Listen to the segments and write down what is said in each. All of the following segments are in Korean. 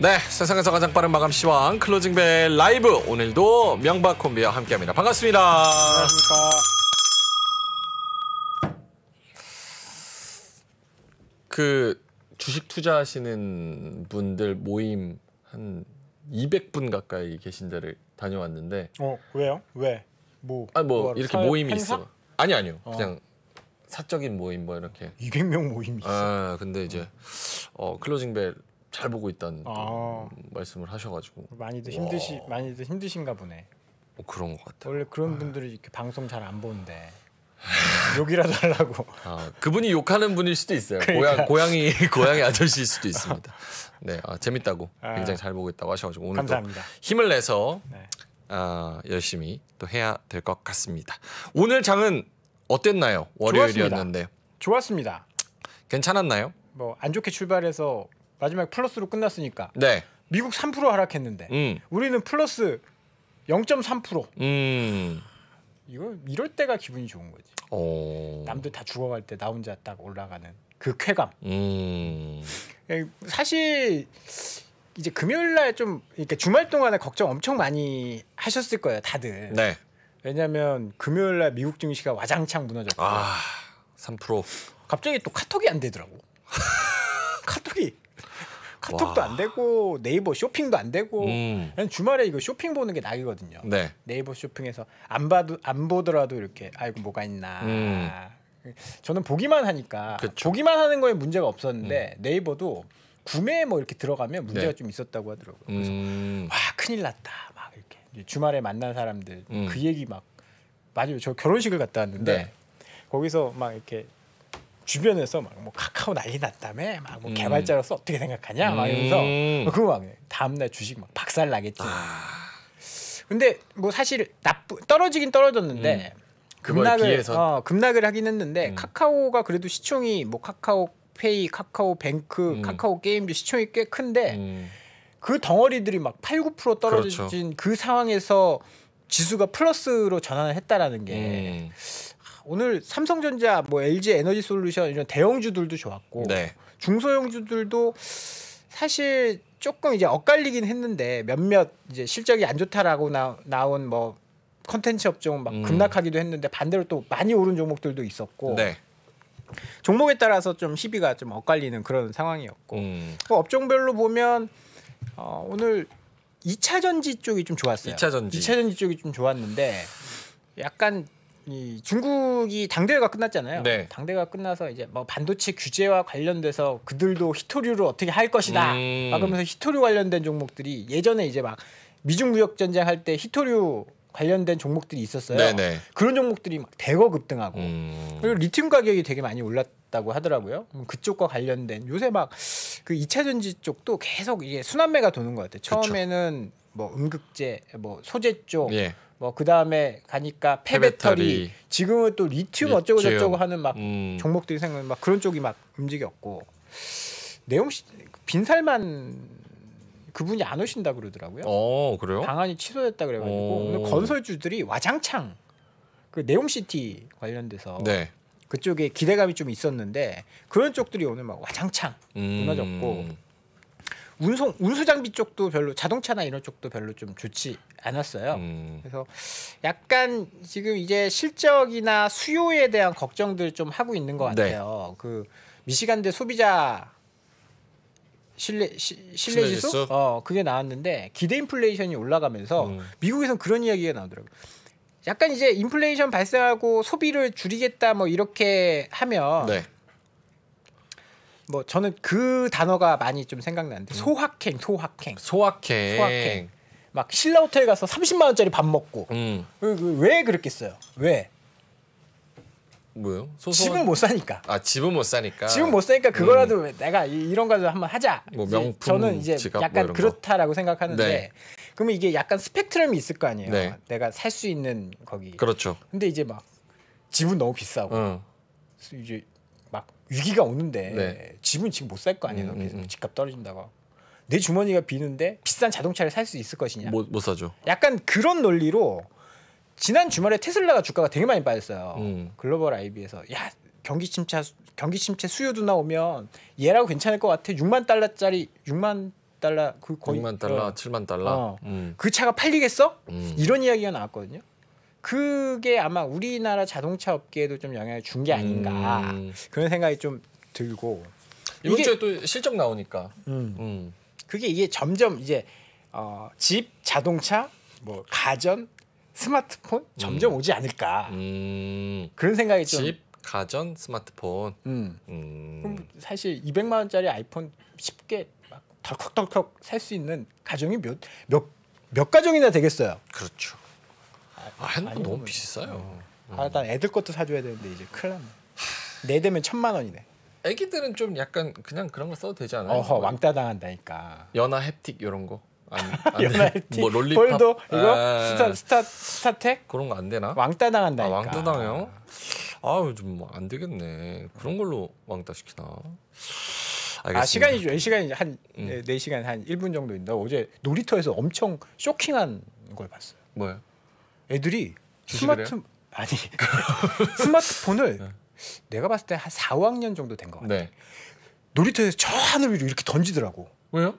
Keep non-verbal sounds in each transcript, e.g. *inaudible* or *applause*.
네, 세상에서 가장 빠른 마감 시황 클로징벨 라이브 오늘도 명박 콤비와 함께합니다. 반갑습니다. 안녕하십니까. 그 주식 투자하시는 분들 모임 한 200분 가까이 계신데를 다녀왔는데. 어 왜요? 왜? 뭐? 아뭐뭐 이렇게 모임이 행사? 있어. 아니 아니요. 어. 그냥 사적인 모임 뭐 이렇게 200명 모임이 아, 있어. 아, 근데 이제 어, 클로징 벨잘 보고 있다는 아. 말씀을 하셔가지고 많이들 힘드시 와. 많이들 힘드신가 보네. 뭐 그런 것 같아요. 원래 그런 아. 분들이 이렇게 방송 잘 안 보는데 *laughs* 욕이라도 하려고. 아, 그분이 욕하는 분일 수도 있어요. 그러니까. 고양 고양이 고양이 아저씨일 수도 있습니다. 네, 아, 재밌다고 아. 굉장히 잘 보고 있다고 하셔가지고 오늘 도 힘을 내서 네. 아, 열심히 또 해야 될 것 같습니다. 오늘 장은 어땠나요? 월요일이었는데 좋았습니다. 좋았습니다. 괜찮았나요? 뭐 안 좋게 출발해서 마지막 플러스로 끝났으니까. 네. 미국 3% 하락했는데 음. 우리는 플러스 0.3%. 음. 이거 이럴 때가 기분이 좋은 거지. 오. 어. 남들 다 죽어갈 때 나 혼자 딱 올라가는 그 쾌감. 음. 예, 사실 이제 금요일 날좀 이렇게 주말 동안에 걱정 엄청 많이 하셨을 거예요, 다들. 네. 왜냐하면 금요일 날 미국 증시가 와장창 무너졌고. 아, 3%. 갑자기 또 카톡이 안 되더라고. *laughs* 카톡이 카톡도 와. 안 되고 네이버 쇼핑도 안 되고 음. 주말에 이거 쇼핑 보는 게 낙이거든요. 네. 이버 쇼핑에서 안 봐도 안 보더라도 이렇게 아이고 뭐가 있나. 음. 저는 보기만 하니까 그쵸. 보기만 하는 거에 문제가 없었는데 음. 네이버도 구매 뭐 이렇게 들어가면 문제가 네. 좀 있었다고 하더라고요. 그래서 음. 와 큰일 났다 막 이렇게 주말에 만난 사람들 음. 그 얘기 막 맞아요. 저 결혼식을 갔다 왔는데 네. 거기서 막 이렇게 주변에서 막뭐 카카오 난리 났다며 막뭐 음. 개발자로서 어떻게 생각하냐 막 음. 이러면서 그막 다음날 주식 막 박살 나겠지. 아. 근데 뭐 사실 나쁘 떨어지긴 떨어졌는데 음. 급락을 어, 급락을 하긴 했는데 음. 카카오가 그래도 시총이 뭐 카카오 페이, 카카오 뱅크, 음. 카카오 게임즈 시총이 꽤 큰데 그 덩어리들이 막 8, 9% 떨어진 그렇죠. 그 상황에서 지수가 플러스로 전환을 했다라는 게 오늘 삼성전자, 뭐 LG 에너지 솔루션 이런 대형주들도 좋았고 네. 중소형주들도 사실 조금 이제 엇갈리긴 했는데 몇몇 이제 실적이 안 좋다라고 나, 나온 뭐 컨텐츠 업종 막 음. 급락하기도 했는데 반대로 또 많이 오른 종목들도 있었고 네. 종목에 따라서 좀 시비가 좀 엇갈리는 그런 상황이었고 음. 뭐 업종별로 보면 어, 오늘 2차 전지 쪽이 좀 좋았어요. 2차 전지. 2차 전지 쪽이 좀 좋았는데 약간 이 중국이 당대회가 끝났잖아요. 네. 당대회가 끝나서 이제 뭐 반도체 규제와 관련돼서 그들도 히토류를 어떻게 할 것이다. 음. 그러면서 히토류 관련된 종목들이 예전에 이제 막 미중 무역 전쟁 할때 히토류 관련된 종목들이 있었어요. 네네. 네. 그런 종목들이 막 대거 급등하고 음. 그리고 리튬 가격이 되게 많이 올랐다고 하더라고요. 음, 그쪽과 관련된 요새 막그 2차 전지 쪽도 계속 이게 순환매가 도는 것 같아요. 처음에는 그쵸. 뭐 음극재, 뭐 소재 쪽, 예. 뭐 그다음에 가니까 폐배터리 지금은 또 리튬, 리튬. 어쩌고 저쩌고 하는 막 음. 종목들이 생각나는 막 그런 쪽이 막 움직였고 내용 빈살만 그분이 안 오신다 그러더라고요. 어, 그래요? 방안이 취소됐다 그래가지고 오. 어. 건설주들이 와장창 그 네옴시티 관련돼서 네. 그쪽에 기대감이 좀 있었는데 그런 쪽들이 오늘 막 와장창 음. 무너졌고 운송 운수 장비 쪽도 별로 자동차나 이런 쪽도 별로 좀 좋지 않았어요. 음. 그래서 약간 지금 이제 실적이나 수요에 대한 걱정들 좀 하고 있는 것 네. 같아요. 네. 그 미시간대 소비자 실내 시, 실내 지수 어 그게 나왔는데 기대 인플레이션이 올라가면서 음. 미국에선 그런 이야기가 나오더라고 약간 이제 인플레이션 발생하고 소비를 줄이겠다 뭐 이렇게 하면 네. 뭐 저는 그 단어가 많이 좀 생각나는데 음. 소확행, 소확행. 소확행. 소확행. 막 신라 호텔 가서 30만 원짜리 밥 먹고 음. 왜, 그랬겠어요? 왜? 뭐요? 소소한... 집은 못 사니까. 아 집은 못 사니까. 집은 못 사니까 그거라도 음. 내가 이런 거라도 한번 하자. 뭐 명품. 저는 이제 뭐 약간 뭐 그렇다라고 생각하는데 네. 그러면 이게 약간 스펙트럼이 있을 거 아니에요. 네. 내가 살 수 있는 거기. 그렇죠. 근데 이제 막 집은 너무 비싸고 음. 이제 위기가 오는데 네. 집은 지금 못 살 거 아니에요. 음, 음, 음, 집값 떨어진다고. 내 주머니가 비는데 비싼 자동차를 살 수 있을 것이냐. 못, 못 사죠. 약간 그런 논리로 지난 주말에 테슬라가 주가가 되게 많이 빠졌어요. 음. 글로벌 아이비에서야 경기 침체 경기 침체 수요도 나오면 얘라고 괜찮을 것 같아. 6만 달러짜리 6만 달러 그 거의 6만 달러, 어, 7만 달러. 어, 음. 그 차가 팔리겠어? 음. 이런 이야기가 나왔거든요. 그게 아마 우리나라 자동차 업계에도 좀 영향을 준 게 아닌가 음. 그런 생각이 좀 들고 이번 이게, 주에 또 실적 나오니까 음. 음. 그게 이게 점점 이제 어, 집, 자동차, 뭐 가전, 스마트폰 점점 음. 오지 않을까 음. 그런 생각이 좀 집, 가전, 스마트폰 음. 그럼 사실 200만 원짜리 아이폰 쉽게 막 덜컥덜컥 살 수 있는 가정이 몇 몇, 몇 가정이나 되겠어요. 그렇죠. 아, 핸드폰 너무 비싸요. 음. 아, 일단 애들 것도 사줘야 되는데 이제 큰일 났네. 내 되면 천만 원이네. 애기들은 좀 약간 그냥 그런 거 써도 되지 않아요? 어허 뭐 왕따 당한다니까. 연하 햅틱 이런 거. 아니, 안연뭐 *laughs* 롤리팝. 볼도 이거 스타 스타 스타텍 그런 거 안 되나? 왕따 당한다니까. 아, 왕따 당해요? 아 요즘 뭐안 되겠네. 그런 걸로 왕따 시키나? 아, 알겠습니다. 아 시간이 죠 시간이 한네 음. 시간 한1분 정도 있는데 어제 놀이터에서 엄청 쇼킹한 걸 봤어요. 뭐야 애들이 스마트 아니 *laughs* 스마트폰을 네. 내가 봤을 때 한 4, 5학년 정도 된 것 같아. 네. 놀이터에서 저 하늘 위로 이렇게 던지더라고. 왜요?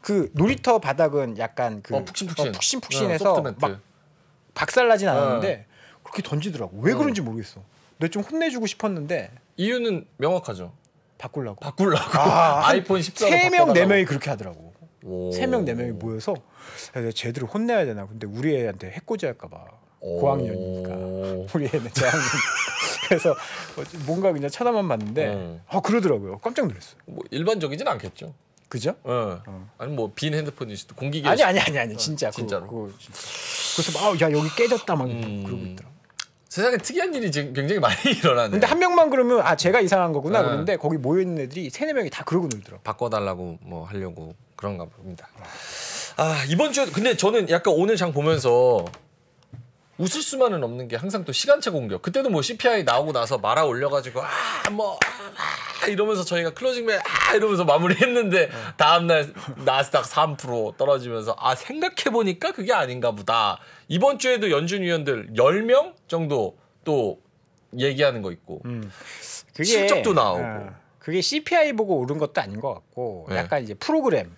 그 놀이터 바닥은 약간 그 어, 푹신푹신. 어, 푹신푹신해서 어, 막 박살나진 어. 않았는데 어. 그렇게 던지더라고. 왜 어. 그런지 모르겠어. 내가좀 혼내주고 싶었는데 이유는 명확하죠. 바꾸려고. 바꾸려고. 아, 이폰 1 4 3명 4명이 그렇게 하더라고. 3명4 명이 모여서 쟤들을 혼내야 되나 근데 우리 애한테 해코지할까 봐 고학년이니까 *laughs* 우리 애는 저학년 그래서 뭐 뭔가 그냥 쳐다만 봤는데 음. 아 그러더라고요 깜짝 놀랐어요 뭐 일반적이진 않겠죠 그죠? 어. 어. 아니 뭐 빈 핸드폰일 수도 공기계 아니 아니 아니 아니 진짜 어, 진짜로 그그 그래서 막야 아, 여기 깨졌다 막 음. 그러고 있더라고 세상에 특이한 일이 지금 굉장히 많이 *laughs* 일어나네. 근데 한 명만 그러면 아 제가 이상한 거구나 네. 그는데 거기 모여 있는 애들이 세네 명이 다 그러고 놀더라. 바꿔달라고 뭐 하려고 그런가 봅니다. 아 이번 주 근데 저는 약간 오늘 장 보면서 웃을 수만은 없는 게 항상 또 시간차 공격. 그때도 뭐 CPI 나오고 나서 말아 올려가지고 아뭐 아, 이러면서 저희가 클로징맨 아 이러면서 마무리했는데 네. 다음날 나스닥 3% 떨어지면서 아 생각해 보니까 그게 아닌가 보다. 이번 주에도 연준 위원들 10명 정도 또 얘기하는 거 있고 음. 그게, 실적도 네. 나오고. 어, 그게 CPI 보고 오른 것도 아닌 것 같고 네. 약간 이제 프로그램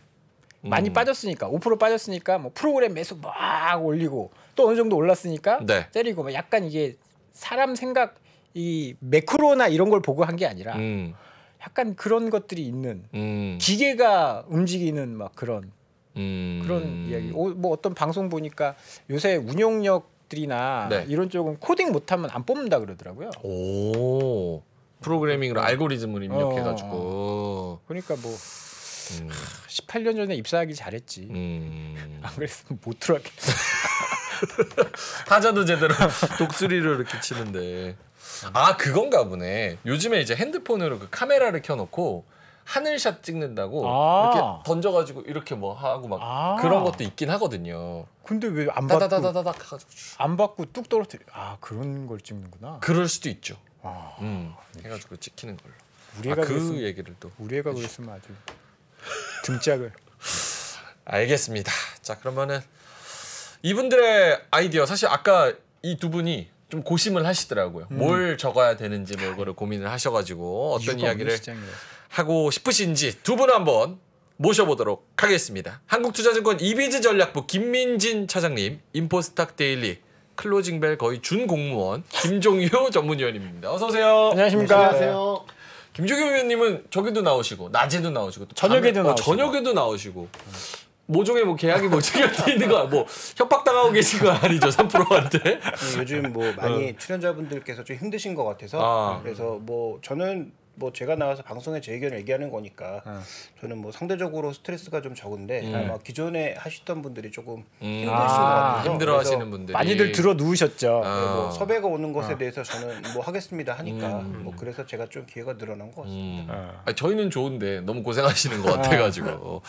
많이 음. 빠졌으니까 5% 빠졌으니까 뭐 프로그램 매수 막 올리고 또 어느 정도 올랐으니까 네. 때리고 막 약간 이게 사람 생각 이 매크로나 이런 걸 보고 한 게 아니라 음. 약간 그런 것들이 있는 음. 기계가 움직이는 막 그런 음. 그런 이야기. 오, 뭐 어떤 방송 보니까 요새 운영력들이나 네. 이런 쪽은 코딩 못하면 안 뽑는다 그러더라고요. 오 프로그래밍으로 음. 알고리즘을 입력해가지고. 어, 그러니까 뭐. 음. 18년 전에 입사하기 잘했지. 음. *laughs* 안 그랬으면 못 들어왔겠어. *laughs* *laughs* 타자도 제대로 *laughs* 독수리로 이렇게 치는데 아 그건가 보네. 요즘에 이제 핸드폰으로 그 카메라를 켜놓고 하늘샷 찍는다고 아 이렇게 던져가지고 이렇게 뭐 하고 막아 그런 것도 있긴 하거든요. 근데 왜 안 받고 안 받고 뚝 떨어뜨려? 아 그런 걸 찍는구나. 그럴 수도 있죠. 아, 음, 해가지고 찍히는 걸로. 우리 애가 아, 그 그랬으면, 얘기를 또 우리 애가 그랬으면 아주 등짝을. *laughs* 알겠습니다. 자 그러면은. 이분들의 아이디어 사실 아까 이 두 분이 좀 고심을 하시더라고요. 음. 뭘 적어야 되는지 뭐그거 고민을 하셔가지고 어떤 이야기를 하고 싶으신지 두 분 한번 모셔보도록 하겠습니다. 한국투자증권 이비즈 전략부 김민진 차장님, 인포스탁 데일리 클로징벨 거의 준 공무원 김종효 *laughs* 전문위원입니다. 어서 오세요. 안녕하십니까. 안녕하세요. 김종효 위원님은 저기도 나오시고 낮에도 나오시고 저녁에도 밤에, 어, 나오시고 어, 저녁에도 나오시고. 음. 모종의 뭐 계약이 뭐 체결돼 *laughs* 있는 거야. 뭐 협박당하고 계신 거 아니죠, 3%한테? 음, 요즘 뭐 많이 어. 출연자분들께서 좀 힘드신 것 같아서 아. 그래서 뭐 저는 뭐 제가 나와서 방송에 제 의견을 얘기하는 거니까 어. 저는 뭐 상대적으로 스트레스가 좀 적은데 음. 아마 기존에 하시던 분들이 조금 힘 음. 것같아 아, 힘들어하시는 분들 많이들 들어 누우셨죠. 어. 뭐 아. 섭외가 오는 것에 어. 대해서 저는 뭐 하겠습니다 하니까 음. 뭐 그래서 제가 좀 기회가 늘어난 것 같습니다. 음. 아니, 저희는 좋은데 너무 고생하시는 것 같아가지고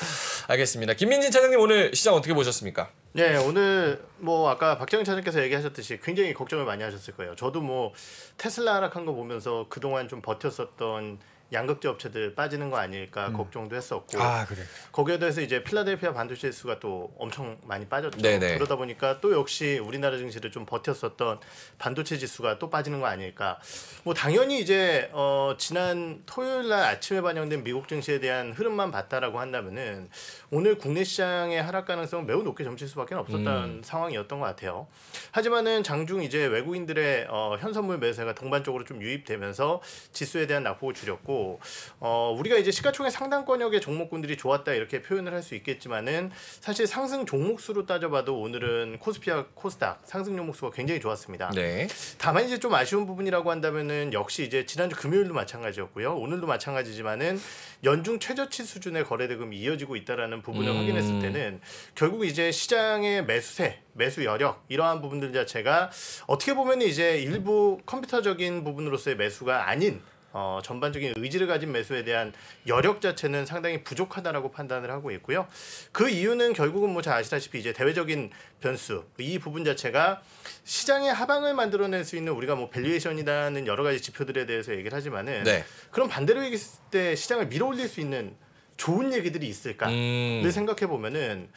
알겠습니다. 김민진 차장님 오늘 시장 어떻게 보셨습니까? 네, 오늘 뭐 아까 박정희 차장께서 얘기하셨듯이 굉장히 걱정을 많이 하셨을 거예요. 저도 뭐 테슬라 하락한 거 보면서 그동안 좀 버텼었던 양극재 업체들 빠지는 거 아닐까 음. 걱정도 했었고 아, 그래. 거기에 대해서 이제 필라델피아 반도체 지수가 또 엄청 많이 빠졌죠. 네네. 네. 그러다 보니까 또 역시 우리나라 증시를 좀 버텼었던 반도체 지수가 또 빠지는 거 아닐까. 뭐 당연히 이제 어, 지난 토요일 날 아침에 반영된 미국 증시에 대한 흐름만 봤다라고 한다면은 오늘 국내 시장의 하락 가능성은 매우 높게 점칠 수밖에 없었던 음. 상황이었던 것 같아요. 하지만은 장중 이제 외국인들의 어, 현선물 매수가 동반적으로 좀 유입되면서 지수에 대한 낙폭을 줄였고 있고 어, 우리가 이제 시가총액 상당권역의 종목군들이 좋았다 이렇게 표현을 할 수 있겠지만은 사실 상승 종목 수로 따져봐도 오늘은 코스피와 코스닥 상승 종목 수가 굉장히 좋았습니다. 네. 다만 이제 좀 아쉬운 부분이라고 한다면은 역시 이제 지난주 금요일도 마찬가지였고요. 오늘도 마찬가지지만은 연중 최저치 수준의 거래 대금이 이어지고 있다라는 부분을 음. 확인했을 때는 결국 이제 시장의 매수세, 매수 여력 이러한 부분들 자체가 어떻게 보면 이제 일부 컴퓨터적인 부분으로서의 매수가 아닌 어, 전반적인 의지를 가진 매수에 대한 여력 자체는 상당히 부족하다라고 판단을 하고 있고요. 그 이유는 결국은 뭐 잘 아시다시피 이제 대외적인 변수 이 부분 자체가 시장의 하방을 만들어낼 수 있는 우리가 뭐 밸류에이션이라는 여러 가지 지표들에 대해서 얘기를 하지만은 네. 그럼 반대로 얘기했을 때 시장을 밀어올릴 수 있는 좋은 얘기들이 있을까를 음. 생각해 보면은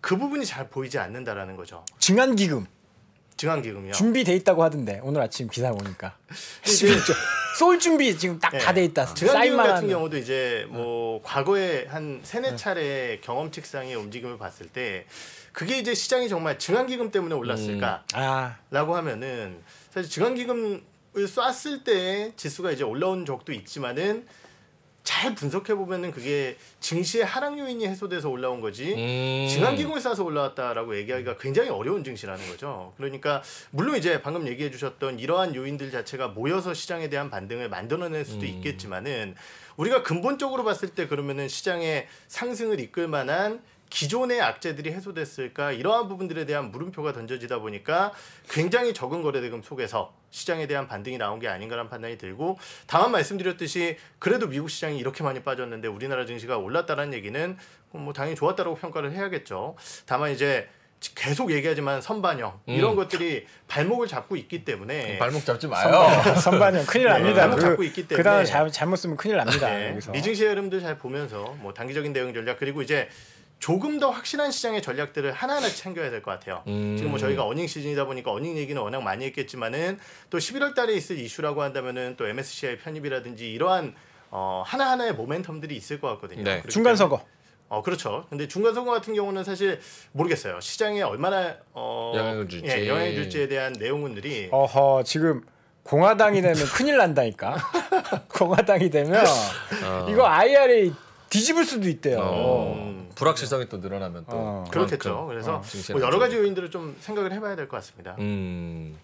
그 부분이 잘 보이지 않는다라는 거죠. 증한 기금. 증한기금이요. 준비돼 있다고 하던데 오늘 아침 기사 보니까. 쏠 *laughs* 준비 지금 딱 다돼 예. 네. 있다. 증한기금 같은 하면. 경우도 이제 뭐 네. 과거에 한 세네 어. 차례 경험책상의 움직임을 봤을 때 그게 이제 시장이 정말 증한기금 때문에 올랐을까라고 음. 아. 하면은 사실 증한기금을 쐈을 때 지수가 이제 올라온 적도 있지만은 잘 분석해 보면은 그게 증시의 하락 요인이 해소돼서 올라온 거지 음. 증환기공에 싸서 올라왔다라고 얘기하기가 굉장히 어려운 증시라는 거죠. 그러니까 물론 이제 방금 얘기해 주셨던 이러한 요인들 자체가 모여서 시장에 대한 반등을 만들어낼 수도 음. 있겠지만은 우리가 근본적으로 봤을 때 그러면은 시장의 상승을 이끌 만한 기존의 악재들이 해소됐을까 이러한 부분들에 대한 물음표가 던져지다 보니까 굉장히 적은 거래대금 속에서 시장에 대한 반등이 나온 게 아닌가라는 판단이 들고 다만 말씀드렸듯이 그래도 미국 시장이 이렇게 많이 빠졌는데 우리나라 증시가 올랐다라는 얘기는 뭐 당연히 좋았다라고 평가를 해야겠죠. 다만 이제 계속 얘기하지만 선반영 음. 이런 것들이 발목을 잡고 있기 때문에 음, 발목 잡지 마요. 선반영, *laughs* 큰일 네, 납니다. 네, 잡고 그 있기 때문에 그다음 잘못 쓰면 큰일 납니다. 네, 미증시 흐름들 잘 보면서 뭐 단기적인 대응 전략 그리고 이제 조금 더 확실한 시장의 전략들을 하나하나 챙겨야 될 것 같아요. 음. 지금 뭐 저희가 어닝 시즌이다 보니까 어닝 얘기는 워낙 많이 했겠지만은 또 11월 달에 있을 이슈라고 한다면은 또 MSCI 편입이라든지 이러한 어, 하나하나의 모멘텀들이 있을 것 같거든요. 네. 중간 선거. 어 그렇죠. 근데 중간 선거 같은 경우는 사실 모르겠어요. 시장에 얼마나 어, 영향을 줄지 예, 영향을 줄지에 대한 내용들이 어허 지금 공화당이 되면 큰일 난다니까. *laughs* 공화당이 되면 어. 이거 IRA 뒤집을 수도 있대요. 어. 불확실성이 또 늘어나면 또 어. 그렇겠죠. 어, 그래서 어. 뭐 여러 가지 요인들을 좀 생각을 해봐야 될 것 같습니다. 음.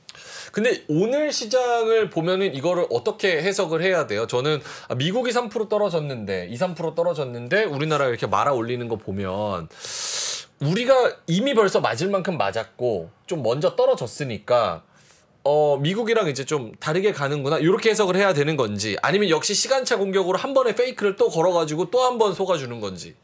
근데 오늘 시장을 보면은 이거를 어떻게 해석을 해야 돼요? 저는 아, 미국이 3% 떨어졌는데 2, 3% 떨어졌는데 우리나라 이렇게 말아 올리는 거 보면 우리가 이미 벌써 맞을 만큼 맞았고 좀 먼저 떨어졌으니까 어, 미국이랑 이제 좀 다르게 가는구나 이렇게 해석을 해야 되는 건지 아니면 역시 시간차 공격으로 한 번에 페이크를 또 걸어가지고 또 한 번 속아주는 건지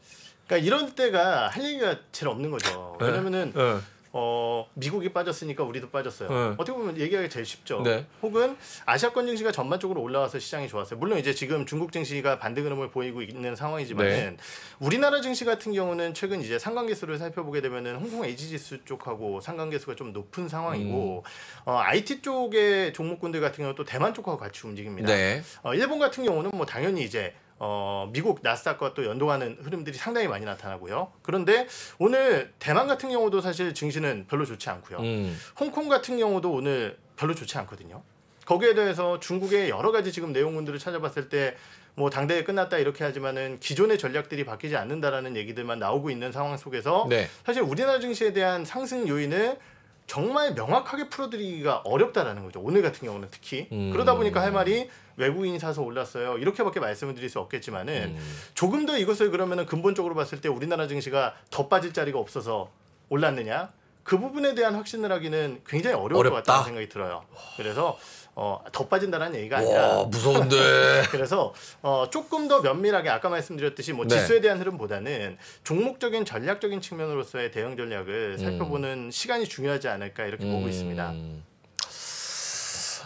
그러니까 이런 때가 할 얘기가 제일 없는 거죠. 네. 왜냐면은 네. 어, 미국이 빠졌으니까 우리도 빠졌어요. 네. 어떻게 보면 얘기하기 제일 쉽죠. 네. 혹은 아시아권 증시가 전반적으로 올라와서 시장이 좋았어요. 물론 이제 지금 중국 증시가 반대 흐름을 보이고 있는 상황이지만은 네. 우리나라 증시 같은 경우는 최근 이제 상관계수를 살펴보게 되면은 홍콩 에이지 지수 쪽하고 상관계수가 좀 높은 상황이고 음. 어, IT 쪽의 종목군들 같은 경우는 또 대만 쪽하고 같이 움직입니다. 네. 어, 일본 같은 경우는 뭐 당연히 이제 어, 미국 나스닥과 또 연동하는 흐름들이 상당히 많이 나타나고요. 그런데 오늘 대만 같은 경우도 사실 증시는 별로 좋지 않고요. 음. 홍콩 같은 경우도 오늘 별로 좋지 않거든요. 거기에 대해서 중국의 여러 가지 지금 내용들을 찾아봤을 때 뭐 당대회 끝났다 이렇게 하지만은 기존의 전략들이 바뀌지 않는다라는 얘기들만 나오고 있는 상황 속에서 네. 사실 우리나라 증시에 대한 상승 요인을 정말 명확하게 풀어드리기가 어렵다라는 거죠. 오늘 같은 경우는 특히 음. 그러다 보니까 할 말이 외국인이 사서 올랐어요. 이렇게밖에 말씀을 드릴 수 없겠지만은 음. 조금 더 이것을 그러면은 근본적으로 봤을 때 우리나라 증시가 더 빠질 자리가 없어서 올랐느냐? 그 부분에 대한 확신을 하기는 굉장히 어려울 어렵다. 것 같다는 생각이 들어요. 그래서 어, 더 빠진다라는 얘기가 아니라 무서운데. *laughs* 그래서 어, 조금 더 면밀하게 아까 말씀드렸듯이 뭐 네. 지수에 대한 흐름보다는 종목적인 전략적인 측면으로서의 대응 전략을 음. 살펴보는 음. 시간이 중요하지 않을까 이렇게 음. 보고 있습니다. 음.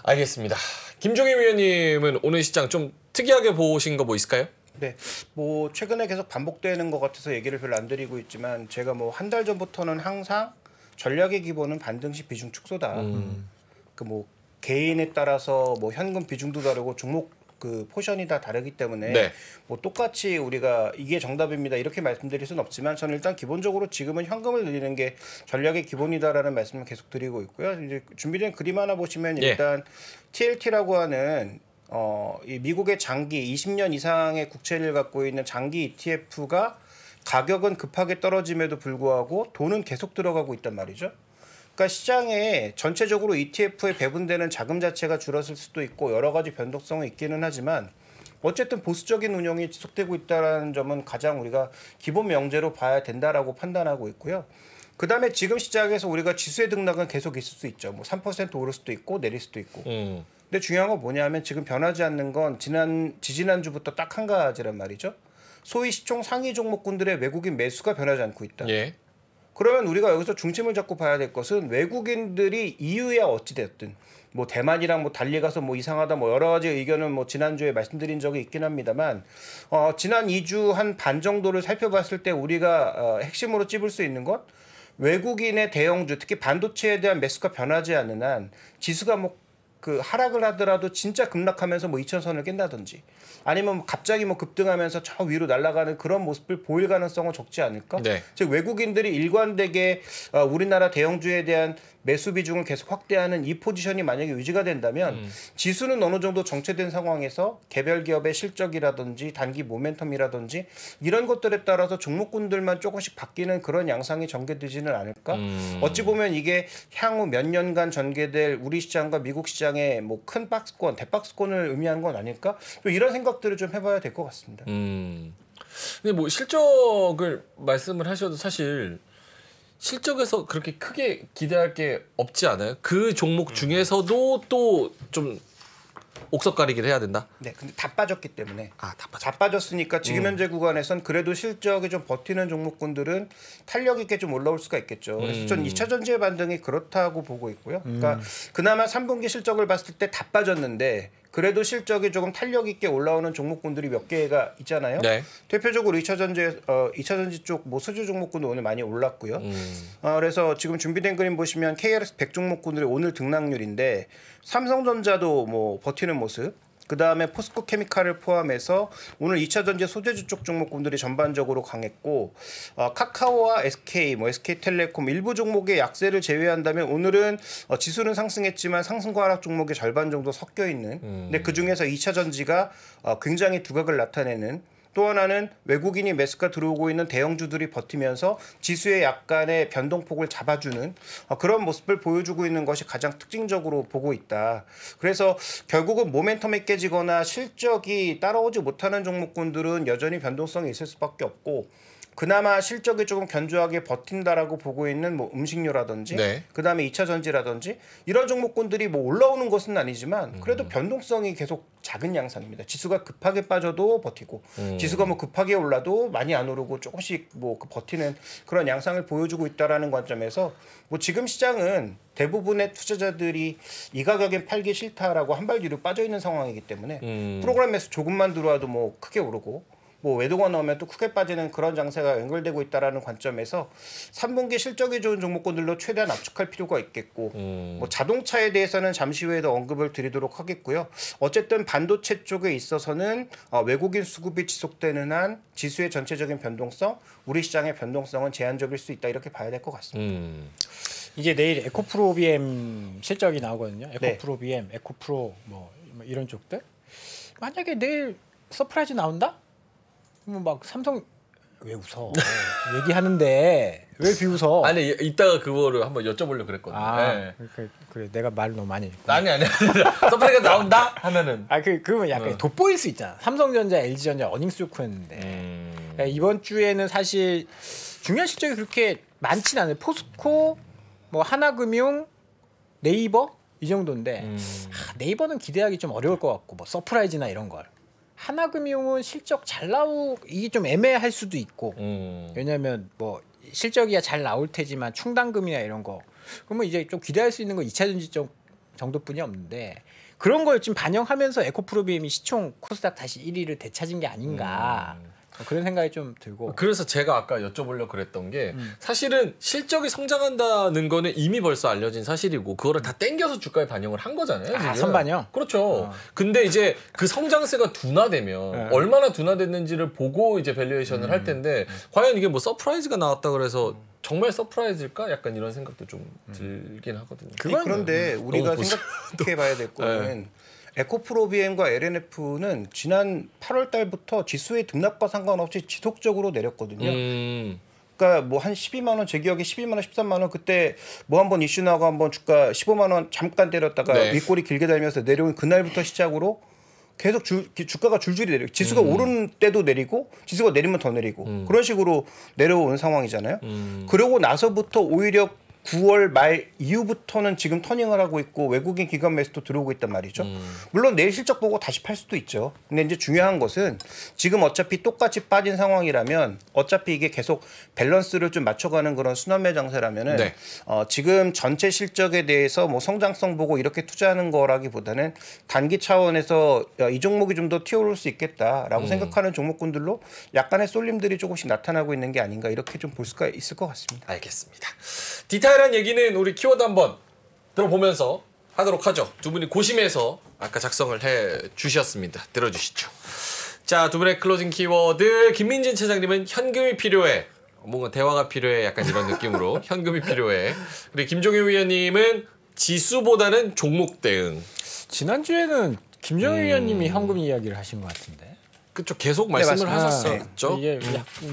알겠습니다. 김종인 위원님은 오늘 시장 좀 특이하게 보신 거 뭐 있을까요? 네, 뭐 최근에 계속 반복되는 것 같아서 얘기를 별로 안 드리고 있지만 제가 뭐 한 달 전부터는 항상 전략의 기본은 반등시 비중 축소다. 음. 그뭐 개인에 따라서 뭐 현금 비중도 다르고 종목 그 포션이 다 다르기 때문에 네. 뭐 똑같이 우리가 이게 정답입니다 이렇게 말씀드릴 수는 없지만 저는 일단 기본적으로 지금은 현금을 늘리는 게 전략의 기본이다라는 말씀을 계속 드리고 있고요. 이제 준비된 그림 하나 보시면 예. 일단 예. TLT라고 하는 어, 이 미국의 장기 20년 이상의 국채를 갖고 있는 장기 ETF가 가격은 급하게 떨어짐에도 불구하고 돈은 계속 들어가고 있단 말이죠. 그러니까 시장에 전체적으로 ETF에 배분되는 자금 자체가 줄었을 수도 있고 여러 가지 변동성은 있기는 하지만 어쨌든 보수적인 운영이 지속되고 있다는 점은 가장 우리가 기본 명제로 봐야 된다라고 판단하고 있고요. 그 다음에 지금 시장에서 우리가 지수의 등락은 계속 있을 수 있죠. 뭐 3% 오를 수도 있고 내릴 수도 있고. 음. 근데 중요한 건 뭐냐면 하 지금 변하지 않는 건 지난 지지난 주부터 딱 한 가지란 말이죠. 소위 시총 상위 종목군들의 외국인 매수가 변하지 않고 있다. 예. 그러면 우리가 여기서 중심을 잡고 봐야 될 것은 외국인들이 이 u 야 어찌됐든 뭐 대만이랑 뭐 달리 가서 뭐 이상하다 뭐 여러 가지 의견은 뭐 지난주에 말씀드린 적이 있긴 합니다만 어 지난 2주 한 반 정도를 살펴봤을 때 우리가 어 핵심으로 찝을 수 있는 것 외국인의 대형주 특히 반도체에 대한 매수가 변하지 않는 한 지수가 뭐 그 하락을 하더라도 진짜 급락하면서 뭐 2천선을 깬다든지 아니면 갑자기 뭐 급등하면서 저 위로 날아가는 그런 모습을 보일 가능성은 적지 않을까? 네. 즉 외국인들이 일관되게 어, 우리나라 대형주에 대한 매수 비중을 계속 확대하는 이 포지션이 만약에 유지가 된다면 음. 지수는 어느 정도 정체된 상황에서 개별 기업의 실적이라든지 단기 모멘텀이라든지 이런 것들에 따라서 종목군들만 조금씩 바뀌는 그런 양상이 전개되지는 않을까? 음. 어찌 보면 이게 향후 몇 년간 전개될 우리 시장과 미국 시장의 뭐 큰 박스권, 대박스권을 의미하는 건 아닐까? 또 이런 생각 생각들을 좀 해봐야 될 것 같습니다. 음. 근데 뭐 실적을 말씀을 하셔도 사실 실적에서 그렇게 크게 기대할 게 없지 않아요? 그 종목 중에서도 또 좀 옥석가리기를 해야 된다. 네, 근데 다 빠졌기 때문에. 아, 다다 빠졌으니까 지금 음. 현재 구간에선 그래도 실적이 좀 버티는 종목군들은 탄력 있게 좀 올라올 수가 있겠죠. 그래서 전 2차 음. 전지의 반등이 그렇다고 보고 있고요. 그러니까 음. 그나마 3분기 실적을 봤을 때 다 빠졌는데 그래도 실적이 조금 탄력 있게 올라오는 종목군들이 몇 개가 있잖아요. 네. 대표적으로 2차 어, 전지 어 2차 전지 쪽뭐 수주 종목군도 오늘 많이 올랐고요. 음. 어, 그래서 지금 준비된 그림 보시면 KRX 100 종목군들이 오늘 등락률인데 삼성전자도 뭐 버티는 모습, 그다음에 포스코 케미칼을 포함해서 오늘 2차 전지 소재주 쪽 종목군들이 전반적으로 강했고 어, 카카오와 SK, 뭐 SK텔레콤 일부 종목의 약세를 제외한다면 오늘은 어, 지수는 상승했지만 상승과 하락 종목의 절반 정도 섞여 있는 음. 근데 그중에서 2차 전지가 어, 굉장히 두각을 나타내는 또 하나는 외국인이 매수가 들어오고 있는 대형주들이 버티면서 지수의 약간의 변동폭을 잡아주는 어, 그런 모습을 보여주고 있는 것이 가장 특징적으로 보고 있다. 그래서 결국은 모멘텀이 깨지거나 실적이 따라오지 못하는 종목군들은 여전히 변동성이 있을 수밖에 없고 그나마 실적이 조금 견조하게 버틴다라고 보고 있는 뭐 음식료라든지 네. 그다음에 이차 전지라든지 이런 종목군들이 뭐 올라오는 것은 아니지만 그래도 음. 변동성이 계속 작은 양상입니다. 지수가 급하게 빠져도 버티고 음. 지수가 뭐 급하게 올라도 많이 안 오르고 조금씩 뭐그 버티는 그런 양상을 보여주고 있다라는 관점에서 뭐 지금 시장은 대부분의 투자자들이 이 가격엔 팔기 싫다라고 한 발 뒤로 빠져 있는 상황이기 때문에 음. 프로그램에서 조금만 들어와도 뭐 크게 오르고 뭐 외동원 나오면 또 크게 빠지는 그런 장세가 연결되고 있다라는 관점에서 3분기 실적이 좋은 종목군들로 최대한 압축할 필요가 있겠고 음. 뭐 자동차에 대해서는 잠시 후에 더 언급을 드리도록 하겠고요. 어쨌든 반도체 쪽에 있어서는 어, 외국인 수급이 지속되는 한 지수의 전체적인 변동성, 우리 시장의 변동성은 제한적일 수 있다 이렇게 봐야 될 것 같습니다. 음. 이제 내일 에코프로비엠 실적이 나오거든요. 에코프로비엠, 네. 에코프로 뭐, 뭐 이런 쪽들. 만약에 내일 서프라이즈 나온다? 그러면 뭐 막 삼성 왜 웃어? 얘기하는데 *laughs* 왜 비웃어? 아니 이따가 그거를 한번 여쭤보려 고 그랬거든요. 아, 네. 그래, 그래, 내가 말을 너무 많이 했고. 아니 아니 *laughs* 서프라이가 나온다 하면은 아 그 그러면 약간 어. 돋보일 수 있잖아. 삼성전자, LG전자 어닝스 쇼크했는데 음... 그러니까 이번 주에는 사실 중요한 실적이 그렇게 많진 않아요. 포스코, 뭐 하나금융, 네이버 이 정도인데 음... 아, 네이버는 기대하기 좀 어려울 것 같고 뭐 서프라이즈나 이런 걸. 하나금융은 실적 잘 나오 이게 좀 애매할 수도 있고 음. 왜냐하면 뭐 실적이야 잘 나올 테지만 충당금이나 이런 거 그러면 이제 좀 기대할 수 있는 거 2차 전지적 정도뿐이 없는데 그런 걸 지금 반영하면서 에코프로비엠이 시총 코스닥 다시 1위를 되찾은 게 아닌가. 음. 아, 그런 생각이 좀 들고. 그래서 제가 아까 여쭤보려 고 그랬던 게 음. 사실은 실적이 성장한다는 거는 이미 벌써 알려진 사실이고 그거를 다 땡겨서 주가에 반영을 한 거잖아요. 아, 선반영. 그렇죠. 어. 근데 이제 그 성장세가 둔화되면 네. 얼마나 둔화됐는지를 보고 이제 밸류에이션을 음. 할 텐데 음. 과연 이게 뭐 서프라이즈가 나왔다 그래서 정말 서프라이즈일까? 약간 이런 생각도 좀 음. 들긴 하거든요. 그건 그런데 우리가 생각해 봐야 될 *laughs* 네. 거는 에코프로비엠과 LNF는 지난 8월 달부터 지수의 등락과 상관없이 지속적으로 내렸거든요. 음. 그러니까 뭐 한 12만 원 제 기억에 12만 원, 13만 원 그때 뭐 한번 이슈 나고 한번 주가 15만 원 잠깐 때렸다가 네. 윗골이 길게 달면서 내려온 그날부터 시작으로 계속 주, 주가가 줄줄이 내리고 지수가 음. 오른 때도 내리고 지수가 내리면 더 내리고 음. 그런 식으로 내려온 상황이잖아요. 음. 그러고 나서부터 오히려 9월 말 이후부터는 지금 터닝을 하고 있고 외국인 기관 매수도 들어오고 있단 말이죠. 음. 물론 내일 실적 보고 다시 팔 수도 있죠. 근데 이제 중요한 것은 지금 어차피 똑같이 빠진 상황이라면 어차피 이게 계속 밸런스를 좀 맞춰가는 그런 순환매 장세라면은 네. 어, 지금 전체 실적에 대해서 뭐 성장성 보고 이렇게 투자하는 거라기보다는 단기 차원에서 야, 이 종목이 좀 더 튀어올 수 있겠다라고 음. 생각하는 종목군들로 약간의 쏠림들이 조금씩 나타나고 있는 게 아닌가 이렇게 좀 볼 수가 있을 것 같습니다. 알겠습니다. 디테 디테일한 얘기는 우리 키워드 한번 들어보면서 하도록 하죠. 두 분이 고심해서 아까 작성을 해 주셨습니다. 들어주시죠. 자, 두 분의 클로징 키워드. 김민진 차장님은 현금이 필요해. 뭔가 대화가 필요해. 약간 이런 느낌으로. *laughs* 현금이 필요해. 그리고 김종효 위원님은 지수보다는 종목 대응. 지난주에는 김종일 음... 위원님이 현금 이야기를 하신 것 같은데. 그쪽 계속 말씀을 네, 하셨었죠. 이게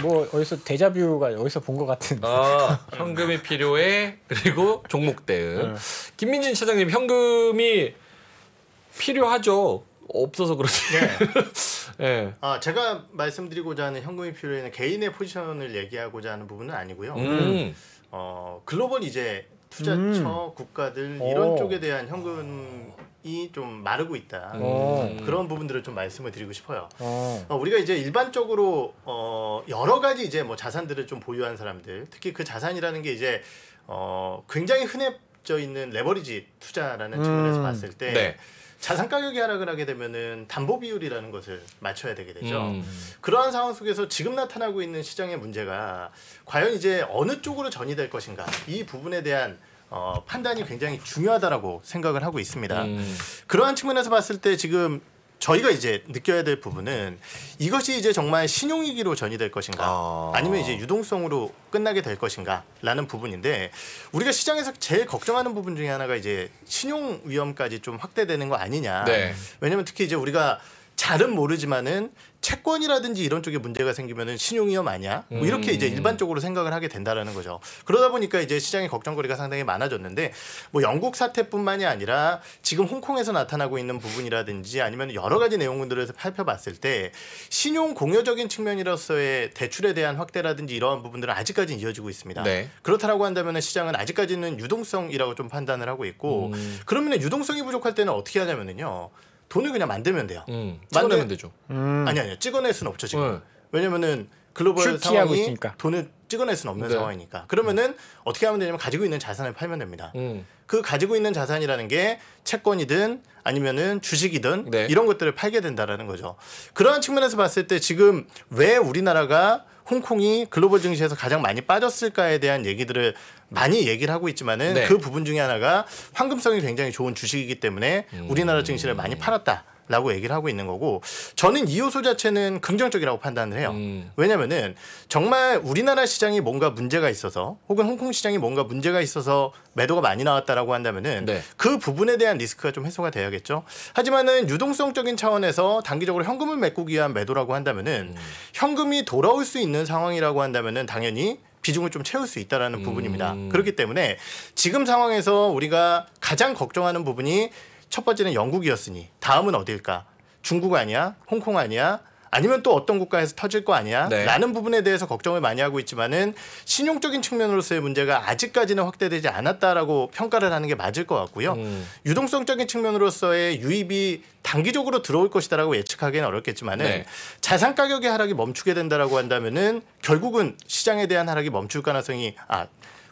뭐 어디서 데자뷰가 어디서 본 것 같은. 아 현금이 필요해 그리고 종목 대응. 네. 김민진 차장님 현금이 필요하죠. 없어서 그렇지. 네. *laughs* 네. 아 제가 말씀드리고자 하는 현금이 필요해는 개인의 포지션을 얘기하고자 하는 부분은 아니고요. 음. 어 글로벌 이제 투자처 음. 국가들 이런 오. 쪽에 대한 현금 좀 마르고 있다 음. 그런 부분들을 좀 말씀을 드리고 싶어요. 어. 어, 우리가 이제 일반적으로 어, 여러 가지 이제 뭐 자산들을 좀 보유한 사람들 특히 그 자산이라는 게 이제 어, 굉장히 흔해져 있는 레버리지 투자라는 음. 측면에서 봤을 때. 네. 자산 가격이 하락을 하게 되면은 담보 비율이라는 것을 맞춰야 되게 되죠. 음. 그러한 상황 속에서 지금 나타나고 있는 시장의 문제가 과연 이제 어느 쪽으로 전이될 것인가 이 부분에 대한 어, 판단이 굉장히 중요하다라고 생각을 하고 있습니다. 음. 그러한 측면에서 봤을 때 지금 저희가 이제 느껴야 될 부분은 이것이 이제 정말 신용위기로 전이될 것인가 아. 아니면 이제 유동성으로 끝나게 될 것인가라는 부분인데 우리가 시장에서 제일 걱정하는 부분 중에 하나가 이제 신용 위험까지 좀 확대되는 거 아니냐. 네. 왜냐면 하 특히 이제 우리가 잘은 모르지만은 채권이라든지 이런 쪽에 문제가 생기면은 신용위험 아니야? 뭐 음. 이렇게 이제 일반적으로 생각을 하게 된다라는 거죠. 그러다 보니까 이제 시장의 걱정거리가 상당히 많아졌는데 뭐 영국 사태뿐만이 아니라 지금 홍콩에서 나타나고 있는 부분이라든지 아니면 여러 가지 내용들을 살펴봤을 때 신용 공여적인 측면으로서의 대출에 대한 확대라든지 이러한 부분들은 아직까지는 이어지고 있습니다. 네. 그렇다라고 한다면 시장은 아직까지는 유동성이라고 좀 판단을 하고 있고 음. 그러면 유동성이 부족할 때는 어떻게 하냐면요. 돈을 그냥 만들면 돼요. 음, 찍어면 되죠. 음. 아니 아니요 찍어낼 수는 없죠 지금. 네. 왜냐면은 글로벌 상황이 있으니까. 돈을 찍어낼 수는 없는 네. 상황이니까. 그러면은 음. 어떻게 하면 되냐면 가지고 있는 자산을 팔면 됩니다. 음. 그 가지고 있는 자산이라는 게 채권이든 아니면은 주식이든 네. 이런 것들을 팔게 된다라는 거죠. 그러한 측면에서 봤을 때 지금 왜 우리나라가 홍콩이 글로벌 증시에서 가장 많이 빠졌을까에 대한 얘기들을 많이 얘기를 하고 있지만은 네. 그 부분 중에 하나가 황금성이 굉장히 좋은 주식이기 때문에 우리나라 증시를 많이 팔았다. 라고 얘기를 하고 있는 거고 저는 이 요소 자체는 긍정적이라고 판단을 해요. 음. 왜냐면은 정말 우리나라 시장이 뭔가 문제가 있어서 혹은 홍콩 시장이 뭔가 문제가 있어서 매도가 많이 나왔다라고 한다면은 네. 그 부분에 대한 리스크가 좀 해소가 돼야겠죠. 하지만은 유동성적인 차원에서 단기적으로 현금을 메꾸기 위한 매도라고 한다면은 음. 현금이 돌아올 수 있는 상황이라고 한다면은 당연히 비중을 좀 채울 수 있다라는 음. 부분입니다. 그렇기 때문에 지금 상황에서 우리가 가장 걱정하는 부분이 첫 번째는 영국이었으니 다음은 어디일까? 중국 아니야? 홍콩 아니야? 아니면 또 어떤 국가에서 터질 거 아니야? 네. 라는 부분에 대해서 걱정을 많이 하고 있지만은 신용적인 측면으로서의 문제가 아직까지는 확대되지 않았다라고 평가를 하는 게 맞을 것 같고요. 음. 유동성적인 측면으로서의 유입이 단기적으로 들어올 것이다라고 예측하기는 어렵겠지만은 네. 자산 가격의 하락이 멈추게 된다라고 한다면은 결국은 시장에 대한 하락이 멈출 가능성이 아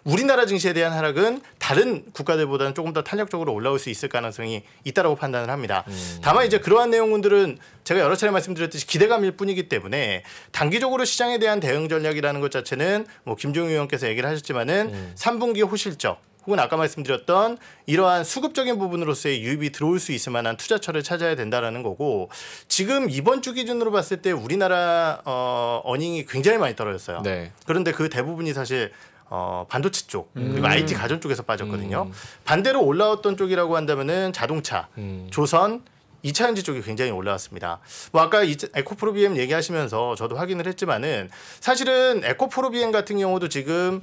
우리나라 증시에 대한 하락은 다른 국가들보다는 조금 더 탄력적으로 올라올 수 있을 가능성이 있다라고 판단을 합니다. 음. 다만 이제 그러한 내용들은 제가 여러 차례 말씀드렸듯이 기대감일 뿐이기 때문에 단기적으로 시장에 대한 대응 전략이라는 것 자체는 뭐 김종유 의원께서 얘기를 하셨지만은 음. 3분기 호실적 혹은 아까 말씀드렸던 이러한 수급적인 부분으로서의 유입이 들어올 수 있을 만한 투자처를 찾아야 된다라는 거고 지금 이번 주 기준으로 봤을 때 우리나라 어, 어닝이 굉장히 많이 떨어졌어요. 네. 그런데 그 대부분이 사실 어, 반도체 쪽 음. 그리고 음. IT 가전 쪽에서 빠졌거든요. 음. 반대로 올라왔던 쪽이라고 한다면은 자동차, 음. 조선, 이차전지 쪽이 굉장히 올라왔습니다. 뭐 아까 에코프로비엠 얘기하시면서 저도 확인을 했지만은 사실은 에코프로비엠 같은 경우도 지금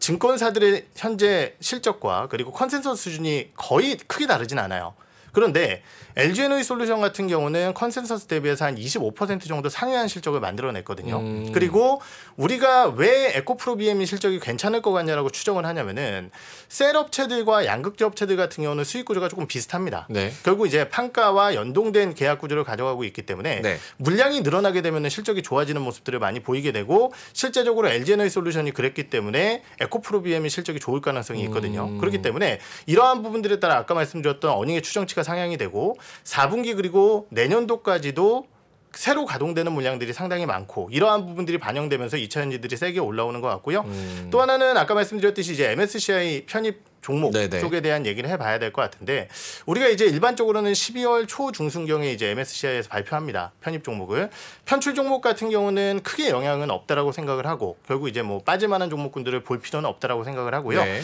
증권사들의 현재 실적과 그리고 컨센서스 수준이 거의 크게 다르진 않아요. 그런데 LG 에너지 솔루션 같은 경우는 컨센서스 대비해서 한 25% 정도 상회한 실적을 만들어냈거든요. 음. 그리고 우리가 왜 에코프로 비엠이 실적이 괜찮을 것 같냐라고 추정을 하냐면은 셀 업체들과 양극재 업체들 같은 경우는 수익 구조가 조금 비슷합니다. 네. 결국 이제 판가와 연동된 계약 구조를 가져가고 있기 때문에 네. 물량이 늘어나게 되면 실적이 좋아지는 모습들을 많이 보이게 되고 실제적으로 LG 에너지 솔루션이 그랬기 때문에 에코프로 비엠이 실적이 좋을 가능성이 있거든요. 음. 그렇기 때문에 이러한 부분들에 따라 아까 말씀드렸던 어닝의 추정치가 5분기가 그러니까 상향이 되고 4분기 그리고 내년도까지도 새로 가동되는 물량들이 상당히 많고 이러한 부분들이 반영되면서 2차전지들이 세게 올라오는 것 같고요. 음. 또 하나는 아까 말씀드렸듯이 이제 MSCI 편입 종목 네네. 쪽에 대한 얘기를 해봐야 될 것 같은데 우리가 이제 일반적으로는 12월 초 중순경에 이제 MSCI에서 발표합니다 편입 종목을 편출 종목 같은 경우는 크게 영향은 없다라고 생각을 하고 결국 이제 뭐 빠질만한 종목군들을 볼 필요는 없다라고 생각을 하고요. 네.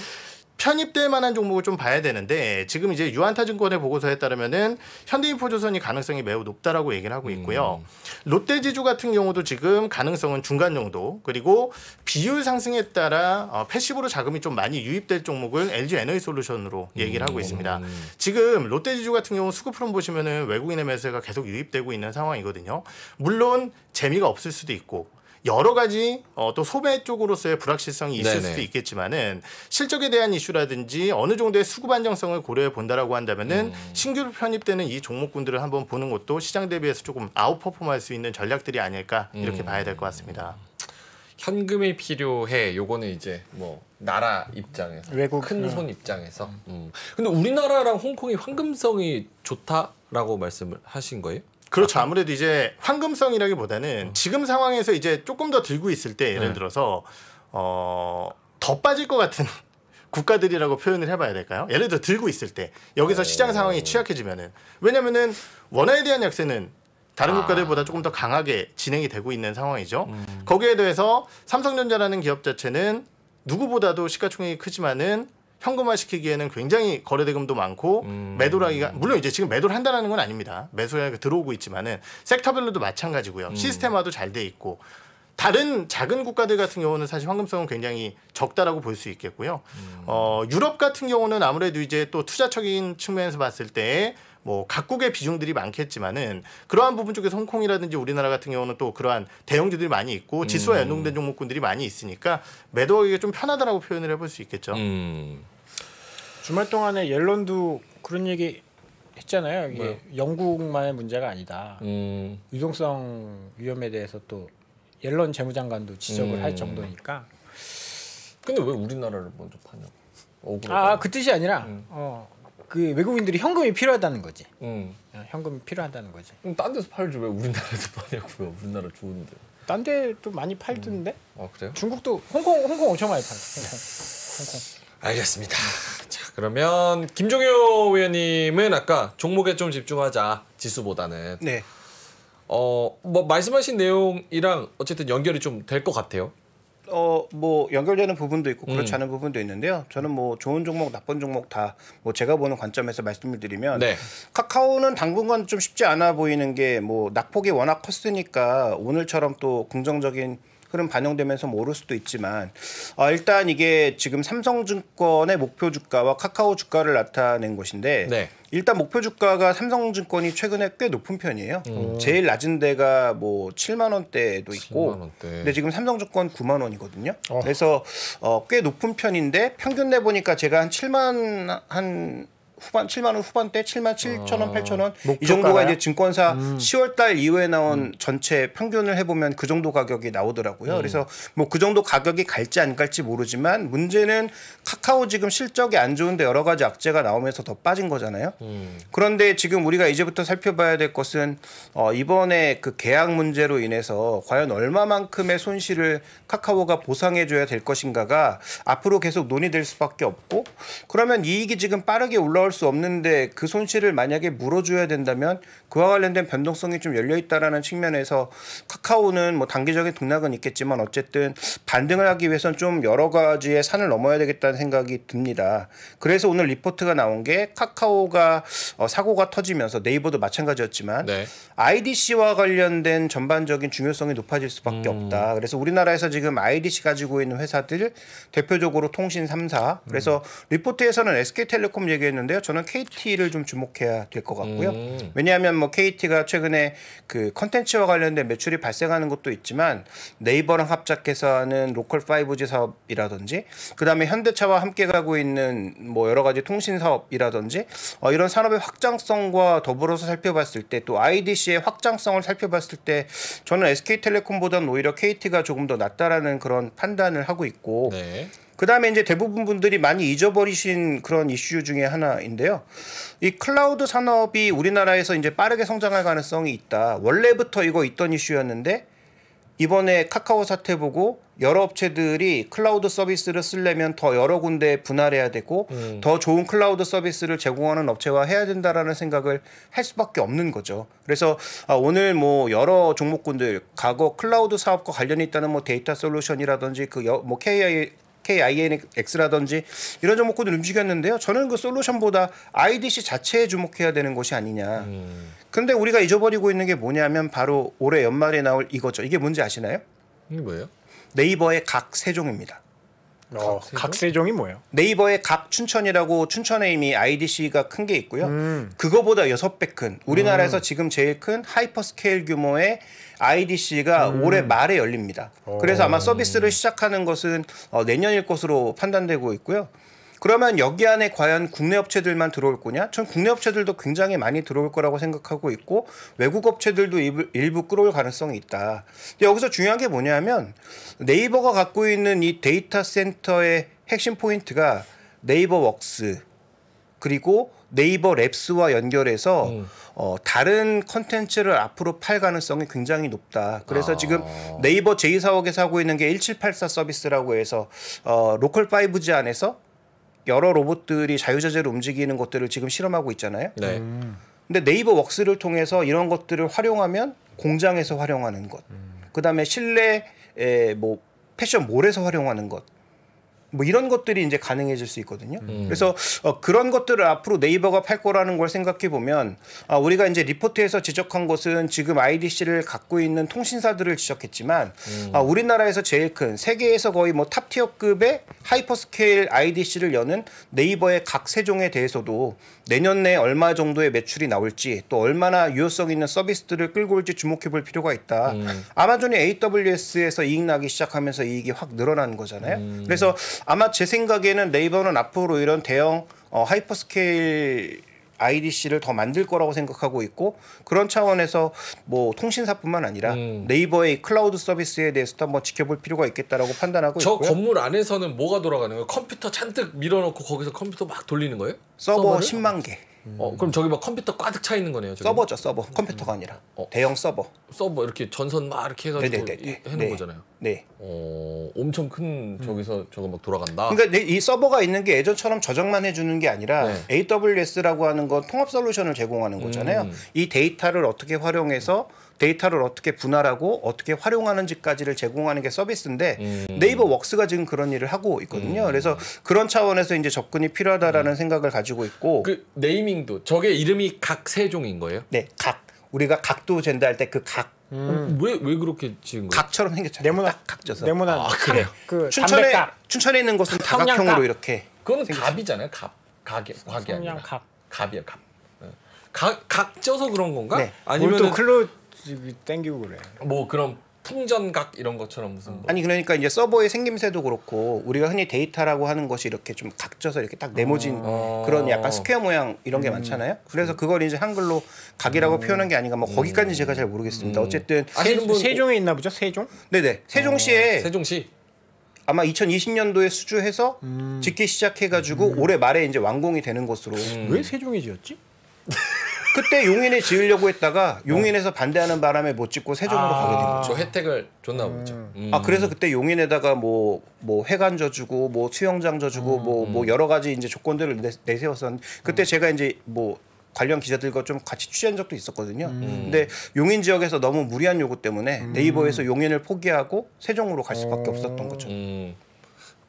편입될 만한 종목을 좀 봐야 되는데 지금 이제 유한타증권의 보고서에 따르면은 현대인포조선이 가능성이 매우 높다라고 얘기를 하고 있고요. 음. 롯데지주 같은 경우도 지금 가능성은 중간 정도 그리고 비율 상승에 따라 어, 패시브로 자금이 좀 많이 유입될 종목은 LG 에너지솔루션으로 얘기를 하고 음. 있습니다. 음. 지금 롯데지주 같은 경우 수급프롬 보시면은 외국인의 매수가 계속 유입되고 있는 상황이거든요. 물론 재미가 없을 수도 있고 여러 가지 어, 또 소매 쪽으로서의 불확실성이 있을 네네. 수도 있겠지만은 실적에 대한 이슈라든지 어느 정도의 수급 안정성을 고려해 본다라고 한다면은 음. 신규로 편입되는 이 종목군들을 한번 보는 것도 시장 대비해서 조금 아웃퍼폼할 수 있는 전략들이 아닐까 이렇게 음. 봐야 될 것 같습니다. 현금이 필요해. 요거는 이제 뭐 나라 입장에서 외국 큰손 네. 입장에서. 음. 음. 근데 우리나라랑 홍콩이 황금성이 좋다라고 말씀을 하신 거예요? 그렇죠. 아무래도 이제 황금성이라기보다는 음. 지금 상황에서 이제 조금 더 들고 있을 때 예를 네. 들어서 어, 더 빠질 것 같은 *laughs* 국가들이라고 표현을 해봐야 될까요? 예를 들어 들고 있을 때 여기서 오. 네. 시장 상황이 취약해지면은 왜냐면은 원화에 대한 약세는 다른 아. 국가들보다 조금 더 강하게 진행이 되고 있는 상황이죠. 음. 거기에 대해서 삼성전자라는 기업 자체는 누구보다도 시가총액이 크지만은 현금화시키기에는 굉장히 거래대금도 많고 음. 매도라기가 물론 이제 지금 매도를 한다라는 건 아닙니다. 매수가 들어오고 있지만은 섹터별로도 마찬가지고요. 음. 시스템화도 잘 돼 있고 다른 작은 국가들 같은 경우는 사실 황금성은 굉장히 적다라고 볼 수 있겠고요. 음. 어, 유럽 같은 경우는 아무래도 이제 또 투자적인 측면에서 봤을 때뭐 각국의 비중들이 많겠지만은 그러한 부분 쪽에서 홍콩이라든지 우리나라 같은 경우는 또 그러한 대형주들이 많이 있고 지수와 음. 연동된 종목군들이 많이 있으니까 매도하기가 좀 편하다라고 표현을 해볼 수 있겠죠. 음. 주말 동안에 옐런도 그런 얘기 했잖아요. 이게 뭐요? 영국만의 문제가 아니다. 음. 유동성 위험에 대해서 또 옐런 재무장관도 지적을 음. 할 정도니까. 근데 왜 우리나라를 먼저 파냐고. 아, 그 뜻이 아니라 음. 어. 그 외국인들이 현금이 필요하다는 거지. 음. 현금이 필요하다는 거지. 그럼 딴 데서 팔지 왜 우리나라에서 파냐고요? 우리나라 좋은데. 딴 데도 많이 팔던데? 음. 아 그래요? 중국도 홍콩 홍콩 엄청 많이 팔. 홍콩. 알겠습니다. 자 그러면 김종효 의원님은 아까 종목에 좀 집중하자 지수보다는. 네. 어 뭐 말씀하신 내용이랑 어쨌든 연결이 좀 될 것 같아요. 어뭐 연결되는 부분도 있고 그렇지 음. 않은 음. 부분도 있는데요. 저는 뭐 좋은 종목, 나쁜 종목 다 뭐 제가 보는 관점에서 말씀을 드리면 네. 카카오는 당분간 좀 쉽지 않아 보이는 게 뭐 낙폭이 워낙 컸으니까 오늘처럼 또 긍정적인 흐름 반영되면서 모를 수도 있지만 어, 일단 이게 지금 삼성증권의 목표 주가와 카카오 주가를 나타낸 것인데 네. 일단 목표 주가가 삼성증권이 최근에 꽤 높은 편이에요. 음. 음 제일 낮은 데가 뭐 7만 원대도 있고, 7만 원대. 근데 지금 삼성증권 9만 원이거든요. 어. 그래서 어, 꽤 높은 편인데 평균 내 보니까 제가 한 7만 한 후반 7만 원 후반대 7만 7천 원, 8천 아, 원이 정도가 이제 증권사 음. 10월 달 이후에 나온 음. 전체 평균을 해보면 그 정도 가격이 나오더라고요. 음. 그래서 뭐 그 정도 가격이 갈지 안 갈지 모르지만 문제는 카카오 지금 실적이 안 좋은데 여러 가지 악재가 나오면서 더 빠진 거잖아요. 음. 그런데 지금 우리가 이제부터 살펴봐야 될 것은 어, 이번에 그 계약 문제로 인해서 과연 얼마만큼의 손실을 카카오가 보상해줘야 될 것인가가 앞으로 계속 논의될 수밖에 없고 그러면 이익이 지금 빠르게 올라올 돌아수 없는데 그 손실을 만약에 물어줘야 된다면 그와 관련된 변동성이 좀 열려 있다라는 측면에서 카카오는 뭐 단기적인 등락은 있겠지만 어쨌든 반등을 하기 위해선 좀 여러 가지의 산을 넘어야 되겠다는 생각이 듭니다. 그래서 오늘 리포트가 나온 게 카카오가 어, 사고가 터지면서 네이버도 마찬가지였지만 네. IDC와 관련된 전반적인 중요성이 높아질 수밖에 음. 없다. 그래서 우리나라에서 지금 IDC 가지고 있는 회사들 대표적으로 통신 3사. 그래서 음. 리포트에서는 SK텔레콤 얘기했는데요. 저는 KT를 좀 주목해야 될 것 같고요. 음. 왜냐하면 뭐 KT가 최근에 그 컨텐츠와 관련된 매출이 발생하는 것도 있지만 네이버랑 합작해서 하는 로컬 5G 사업이라든지 그다음에 현대차와 함께 가고 있는 뭐 여러 가지 통신 사업이라든지 어, 이런 산업의 확장성과 더불어서 살펴봤을 때 또 IDC의 확장성을 살펴봤을 때 저는 SK텔레콤보다는 오히려 KT가 조금 더 낫다라는 그런 판단을 하고 있고 네. 그 다음에 이제 대부분 분들이 많이 잊어버리신 그런 이슈 중에 하나인데요. 이 클라우드 산업이 우리나라에서 이제 빠르게 성장할 가능성이 있다. 원래부터 이거 있던 이슈였는데 이번에 카카오 사태 보고 여러 업체들이 클라우드 서비스를 쓰려면 더 여러 군데 분할해야 되고 음. 더 좋은 클라우드 서비스를 제공하는 업체와 해야 된다라는 생각을 할 수밖에 없는 거죠. 그래서 아, 오늘 뭐 여러 종목군들 과거 클라우드 사업과 관련이 있다는 뭐 데이터 솔루션이라든지 그 뭐 KI KINX라든지 이런 종목군을 움직였는데요. 저는 그 솔루션보다 IDC 자체에 주목해야 되는 것이 아니냐. 음. 근데 우리가 잊어버리고 있는 게 뭐냐면 바로 올해 연말에 나올 이거죠. 이게 뭔지 아시나요? 이게 뭐예요? 네이버의 각 세종입니다. 어, 각세종? 각세종이 뭐예요? 네이버의 각 춘천이라고 춘천에 이미 IDC가 큰 게 있고요. 음. 그거보다 여섯 배 큰 우리나라에서 음. 지금 제일 큰 하이퍼스케일 규모의 IDC가 음. 올해 말에 열립니다. 오. 어. 그래서 아마 서비스를 시작하는 것은 어, 내년일 것으로 판단되고 있고요. 그러면 여기 안에 과연 국내 업체들만 들어올 거냐? 전 국내 업체들도 굉장히 많이 들어올 거라고 생각하고 있고 외국 업체들도 일부, 일부 끌어올 가능성이 있다. 근데 여기서 중요한 게 뭐냐면 네이버가 갖고 있는 이 데이터 센터의 핵심 포인트가 네이버 웍스 그리고 네이버 랩스와 연결해서 음. 어, 다른 컨텐츠를 앞으로 팔 가능성이 굉장히 높다. 그래서 아. 지금 네이버 제2사옥에서 하고 있는 게 1784 서비스라고 해서 어, 로컬 5G 안에서 여러 로봇들이 자유자재로 움직이는 것들을 지금 실험하고 있잖아요. 네. 음. 근데 네이버 웍스를 통해서 이런 것들을 활용하면 공장에서 활용하는 것, 음. 그 다음에 실내 에뭐 패션몰에서 활용하는 것, 뭐 이런 것들이 이제 가능해질 수 있거든요. 음. 그래서 어, 그런 것들을 앞으로 네이버가 팔 거라는 걸 생각해 보면 아, 우리가 이제 리포트에서 지적한 것은 지금 IDC를 갖고 있는 통신사들을 지적했지만 음. 아, 우리나라에서 제일 큰 세계에서 거의 뭐 탑티어급의 하이퍼스케일 IDC를 여는 네이버의 각 세종에 대해서도 내년 내 얼마 정도의 매출이 나올지 또 얼마나 유효성 있는 서비스들을 끌고 올지 주목해 볼 필요가 있다. 음. 아마존이 AWS에서 이익 나기 시작하면서 이익이 확 늘어난 거잖아요. 음. 그래서 아마 제 생각에는 네이버는 앞으로 이런 대형 어, 하이퍼스케일 IDC를 더 만들 거라고 생각하고 있고 그런 차원에서 뭐 통신사뿐만 아니라 음. 네이버의 클라우드 서비스에 대해서도 한번 지켜볼 필요가 있겠다라고 판단하고 저 있고요. 건물 안에서는 뭐가 돌아가는 거예요? 컴퓨터 잔뜩 밀어놓고 거기서 컴퓨터 막 돌리는 거예요? 서버 10만 개. 어, 음. 그럼 저기 막 컴퓨터 꽈득차 있는 거네요. 저기? 서버죠, 서버. 음. 컴퓨터가 아니라 어. 대형 서버. 서버 이렇게 전선 막 이렇게 해가지고 네네네. 네, 네, 네. 해놓은 네. 거잖아요. 네. 어, 엄청 큰 음. 저기서 저거 막 돌아간다. 그러니까 이 서버가 있는 게 예전처럼 저장만 해주는 게 아니라 AWS라고 하는 건 통합 솔루션을 제공하는 거잖아요. 이 데이터를 어떻게 활용해서 데이터를 어떻게 분할하고 어떻게 활용하는지까지를 제공하는 게 서비스인데 음. 네이버 웍스가 지금 그런 일을 하고 있거든요. 음. 그래서 그런 차원에서 이제 접근이 필요하다라는 음. 생각을 가지고 있고 그 네이밍도 저게 이름이 각세종인 거예요? 네, 각 우리가 각도 잰다 할 때 그 각. 왜왜 음. 음. 왜 그렇게 지은 거예요? 각처럼 생겼잖아요. 네모난 각져서. 네모난. 아 그래요? 그 춘천에 담배값. 춘천에 있는 곳은 다각형으로 이렇게. 그건 갑이잖아요. 갑. 각이 각이 아니라. 갑. 갑이야 갑. 어. 각 각져서 그런 건가? 네. 아니면 클로 그 땡기고 그래. 뭐그런 풍전각 이런 것처럼 무슨 뭐. 아니 그러니까 이제 서버의 생김새도 그렇고 우리가 흔히 데이터라고 하는 것이 이렇게 좀 각져서 이렇게 딱 네모진 아 그런 약간 스퀘어 모양 이런 게 음. 많잖아요. 그래서 그걸 이제 한글로 각이라고 음. 표현한 게 아닌가 뭐 거기까지는 제가 잘 모르겠습니다. 음. 어쨌든 아, 세, 분, 세종에 있나 보죠? 세종? 네네. 세종시에 어. 세종시 아마 2020년도에 수주해서 음. 짓기 시작해가지고 올해 말에 이제 완공이 되는 것으로. 음. 왜 세종이 지었지? *laughs* 그때 용인에 지으려고 했다가 어. 용인에서 반대하는 바람에 못 짓고 세종으로 아. 가게 된 거죠. 그 혜택을 줬나 보죠. 음. 아 그래서 그때 용인에다가 뭐뭐 뭐 회관 져주고 뭐 수영장 져주고 뭐뭐 음. 뭐 여러 가지 이제 조건들을 내, 내세웠었는데 그때 음. 제가 이제 뭐 관련 기자들과 좀 같이 취재한 적도 있었거든요. 음. 근데 용인 지역에서 너무 무리한 요구 때문에 음. 네이버에서 용인을 포기하고 세종으로 갈 수밖에 어. 없었던 거죠. 음.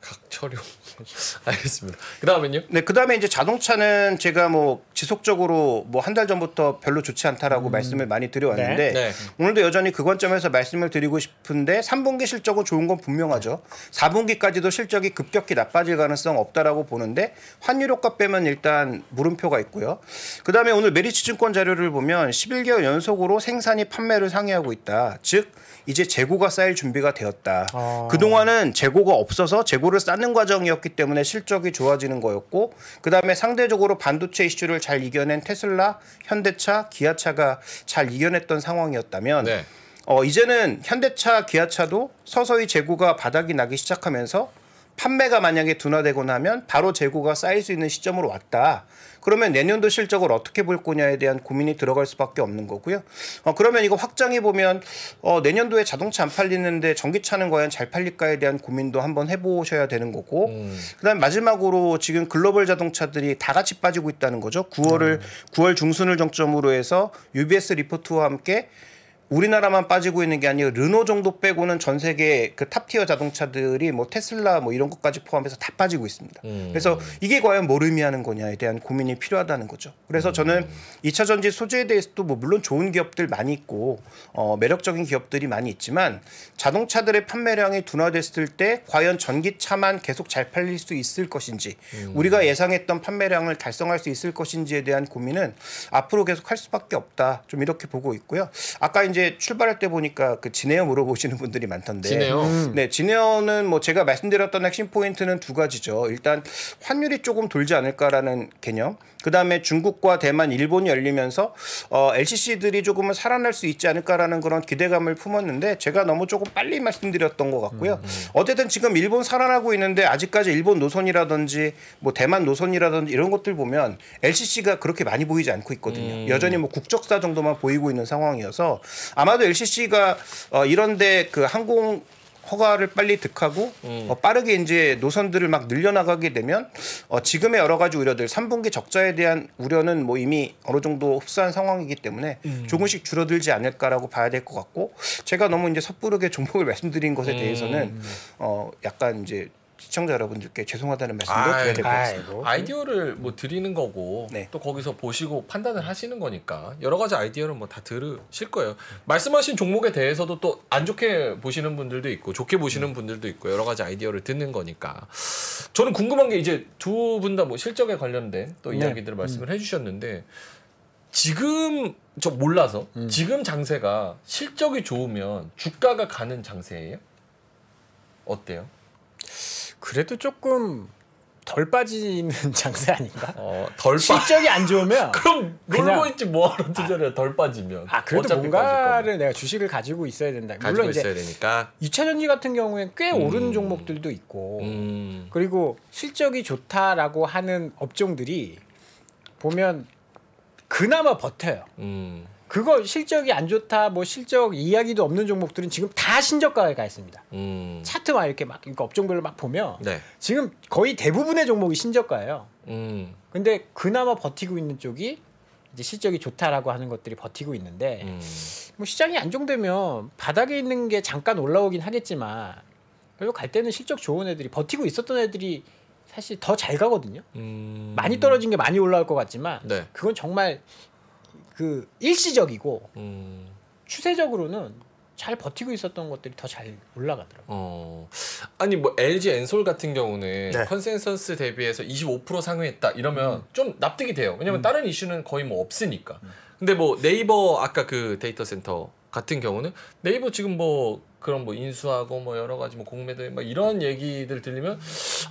각철용 *laughs* 알겠습니다. 그 다음은요? 네, 그 다음에 이제 자동차는 제가 뭐 지속적으로 뭐 한 달 전부터 별로 좋지 않다라고 음. 말씀을 많이 드려왔는데 네. 네. 오늘도 여전히 그 관점에서 말씀을 드리고 싶은데 3분기 실적은 좋은 건 분명하죠. 4분기까지도 실적이 급격히 나빠질 가능성 없다라고 보는데 환율 효과 빼면 일단 물음표가 있고요. 그 다음에 오늘 메리츠 증권 자료를 보면 11개월 연속으로 생산이 판매를 상회하고 있다. 즉 이제 재고가 쌓일 준비가 되었다. 아. 그동안은 재고가 없어서 재고를 쌓는 과정이었기 있었기 때문에 실적이 좋아지는 거였고 그다음에 상대적으로 반도체 이슈를 잘 이겨낸 테슬라, 현대차, 기아차가 잘 이겨냈던 상황이었다면 네. 어, 이제는 현대차, 기아차도 서서히 재고가 바닥이 나기 시작하면서 판매가 만약에 둔화되고나면 바로 재고가 쌓일 수 있는 시점으로 왔다. 그러면 내년도 실적을 어떻게 볼 거냐에 대한 고민이 들어갈 수밖에 없는 거고요. 어, 그러면 이거 확장해 보면 어, 내년도에 자동차 안 팔리는데 전기차는 과연 잘 팔릴까에 대한 고민도 한번 해보셔야 되는 거고 음. 그다음 마지막으로 지금 글로벌 자동차들이 다 같이 빠지고 있다는 거죠. 9월을 음. 9월 중순을 정점으로 해서 UBS 리포트와 함께 우리나라만 빠지고 있는 게 아니고 르노 정도 빼고는 전 세계 그 탑티어 자동차들이 뭐 테슬라 뭐 이런 것까지 포함해서 다 빠지고 있습니다. 음. 그래서 이게 과연 뭘 의미하는 거냐에 대한 고민이 필요하다는 거죠. 그래서 음. 저는 2차 전지 소재에 대해서도 뭐 물론 좋은 기업들 많이 있고 어 매력적인 기업들이 많이 있지만 자동차들의 판매량이 둔화됐을 때 과연 전기차만 계속 잘 팔릴 수 있을 것인지 음. 우리가 예상했던 판매량을 달성할 수 있을 것인지에 대한 고민은 앞으로 계속 할 수밖에 없다. 좀 이렇게 보고 있고요. 아까 이제 이제 출발할 때 보니까 그 진에어 물어보시는 분들이 많던데. 진에어. 음. 음. 네, 진에어는 뭐 제가 말씀드렸던 핵심 포인트는 두 가지죠. 일단 환율이 조금 돌지 않을까라는 개념. 그다음에 중국과 대만, 일본이 열리면서 어, LCC들이 조금은 살아날 수 있지 않을까라는 그런 기대감을 품었는데 제가 너무 조금 빨리 말씀드렸던 것 같고요. 음. 어쨌든 지금 일본 살아나고 있는데 아직까지 일본 노선이라든지 뭐 대만 노선이라든지 이런 것들 보면 LCC가 그렇게 많이 보이지 않고 있거든요. 음. 여전히 뭐 국적사 정도만 보이고 있는 상황이어서 아마도 LCC가 어, 이런데 그 항공 허가를 빨리 득하고 음. 어, 빠르게 이제 노선들을 막 늘려나가게 되면 어, 지금의 여러 가지 우려들 3분기 적자에 대한 우려는 뭐 이미 어느 정도 흡수한 상황이기 때문에 음. 조금씩 줄어들지 않을까라고 봐야 될 것 같고 제가 너무 이제 섣부르게 종목을 *laughs* 말씀드린 것에 대해서는 음. 어, 약간 이제 시청자 여러분들께 죄송하다는 말씀을 드려야 될 것 같습니다. 아이디어를 뭐 드리는 거고 네. 또 거기서 보시고 판단을 하시는 거니까 여러 가지 아이디어를뭐 다 들으실 거예요. 말씀하신 종목에 대해서도 또 안 좋게 보시는 분들도 있고 좋게 보시는 음. 분들도 있고 여러 가지 아이디어를 듣는 거니까 저는 궁금한 게 이제 두 분다뭐 실적에 관련된 또 네. 이야기들을 음. 말씀을 해주셨는데 지금 저 몰라서 음. 지금 장세가 실적이 좋으면 주가가 가는 장세예요? 어때요? 그래도 조금 덜 빠지는 *laughs* 장세 아닌가? 어, 덜 실적이 안 좋으면 *laughs* 그럼 놀고 있지 뭐하러 투자를 아, 덜 빠지면. 아 그래도 뭔가를 내가 주식을 가지고 있어야 된다. 가지고 물론 있어야 되니까. 2차 전지 같은 경우에 꽤 음. 오른 종목들도 있고 음. 그리고 실적이 좋다라고 하는 업종들이 보면 그나마 버텨요. 음. 그거 실적이 안 좋다 뭐 실적 이야기도 없는 종목들은 지금 다 신저가에 가 있습니다. 음. 차트 막 이렇게 막 그러니까 업종별로 막 보면 네. 지금 거의 대부분의 종목이 신저가예요. 음. 근데 그나마 버티고 있는 쪽이 이제 실적이 좋다라고 하는 것들이 버티고 있는데 음. 뭐 시장이 안정되면 바닥에 있는 게 잠깐 올라오긴 하겠지만 그래도 갈 때는 실적 좋은 애들이 버티고 있었던 애들이 사실 더 잘 가거든요. 음. 많이 떨어진 게 많이 올라올 것 같지만 네. 그건 정말 그 일시적이고 음. 추세적으로는 잘 버티고 있었던 것들이 더 잘 올라가더라고요. 어. 아니 뭐 LG 엔솔 같은 경우는 네. 컨센서스 대비해서 25% 상회했다 이러면 음. 좀 납득이 돼요. 왜냐면 음. 다른 이슈는 거의 뭐 없으니까. 음. 근데 뭐 네이버 아까 그 데이터 센터 같은 경우는 네이버 지금 뭐 그런 뭐 인수하고 뭐 여러 가지 뭐공매도막 이런 얘기들 들리면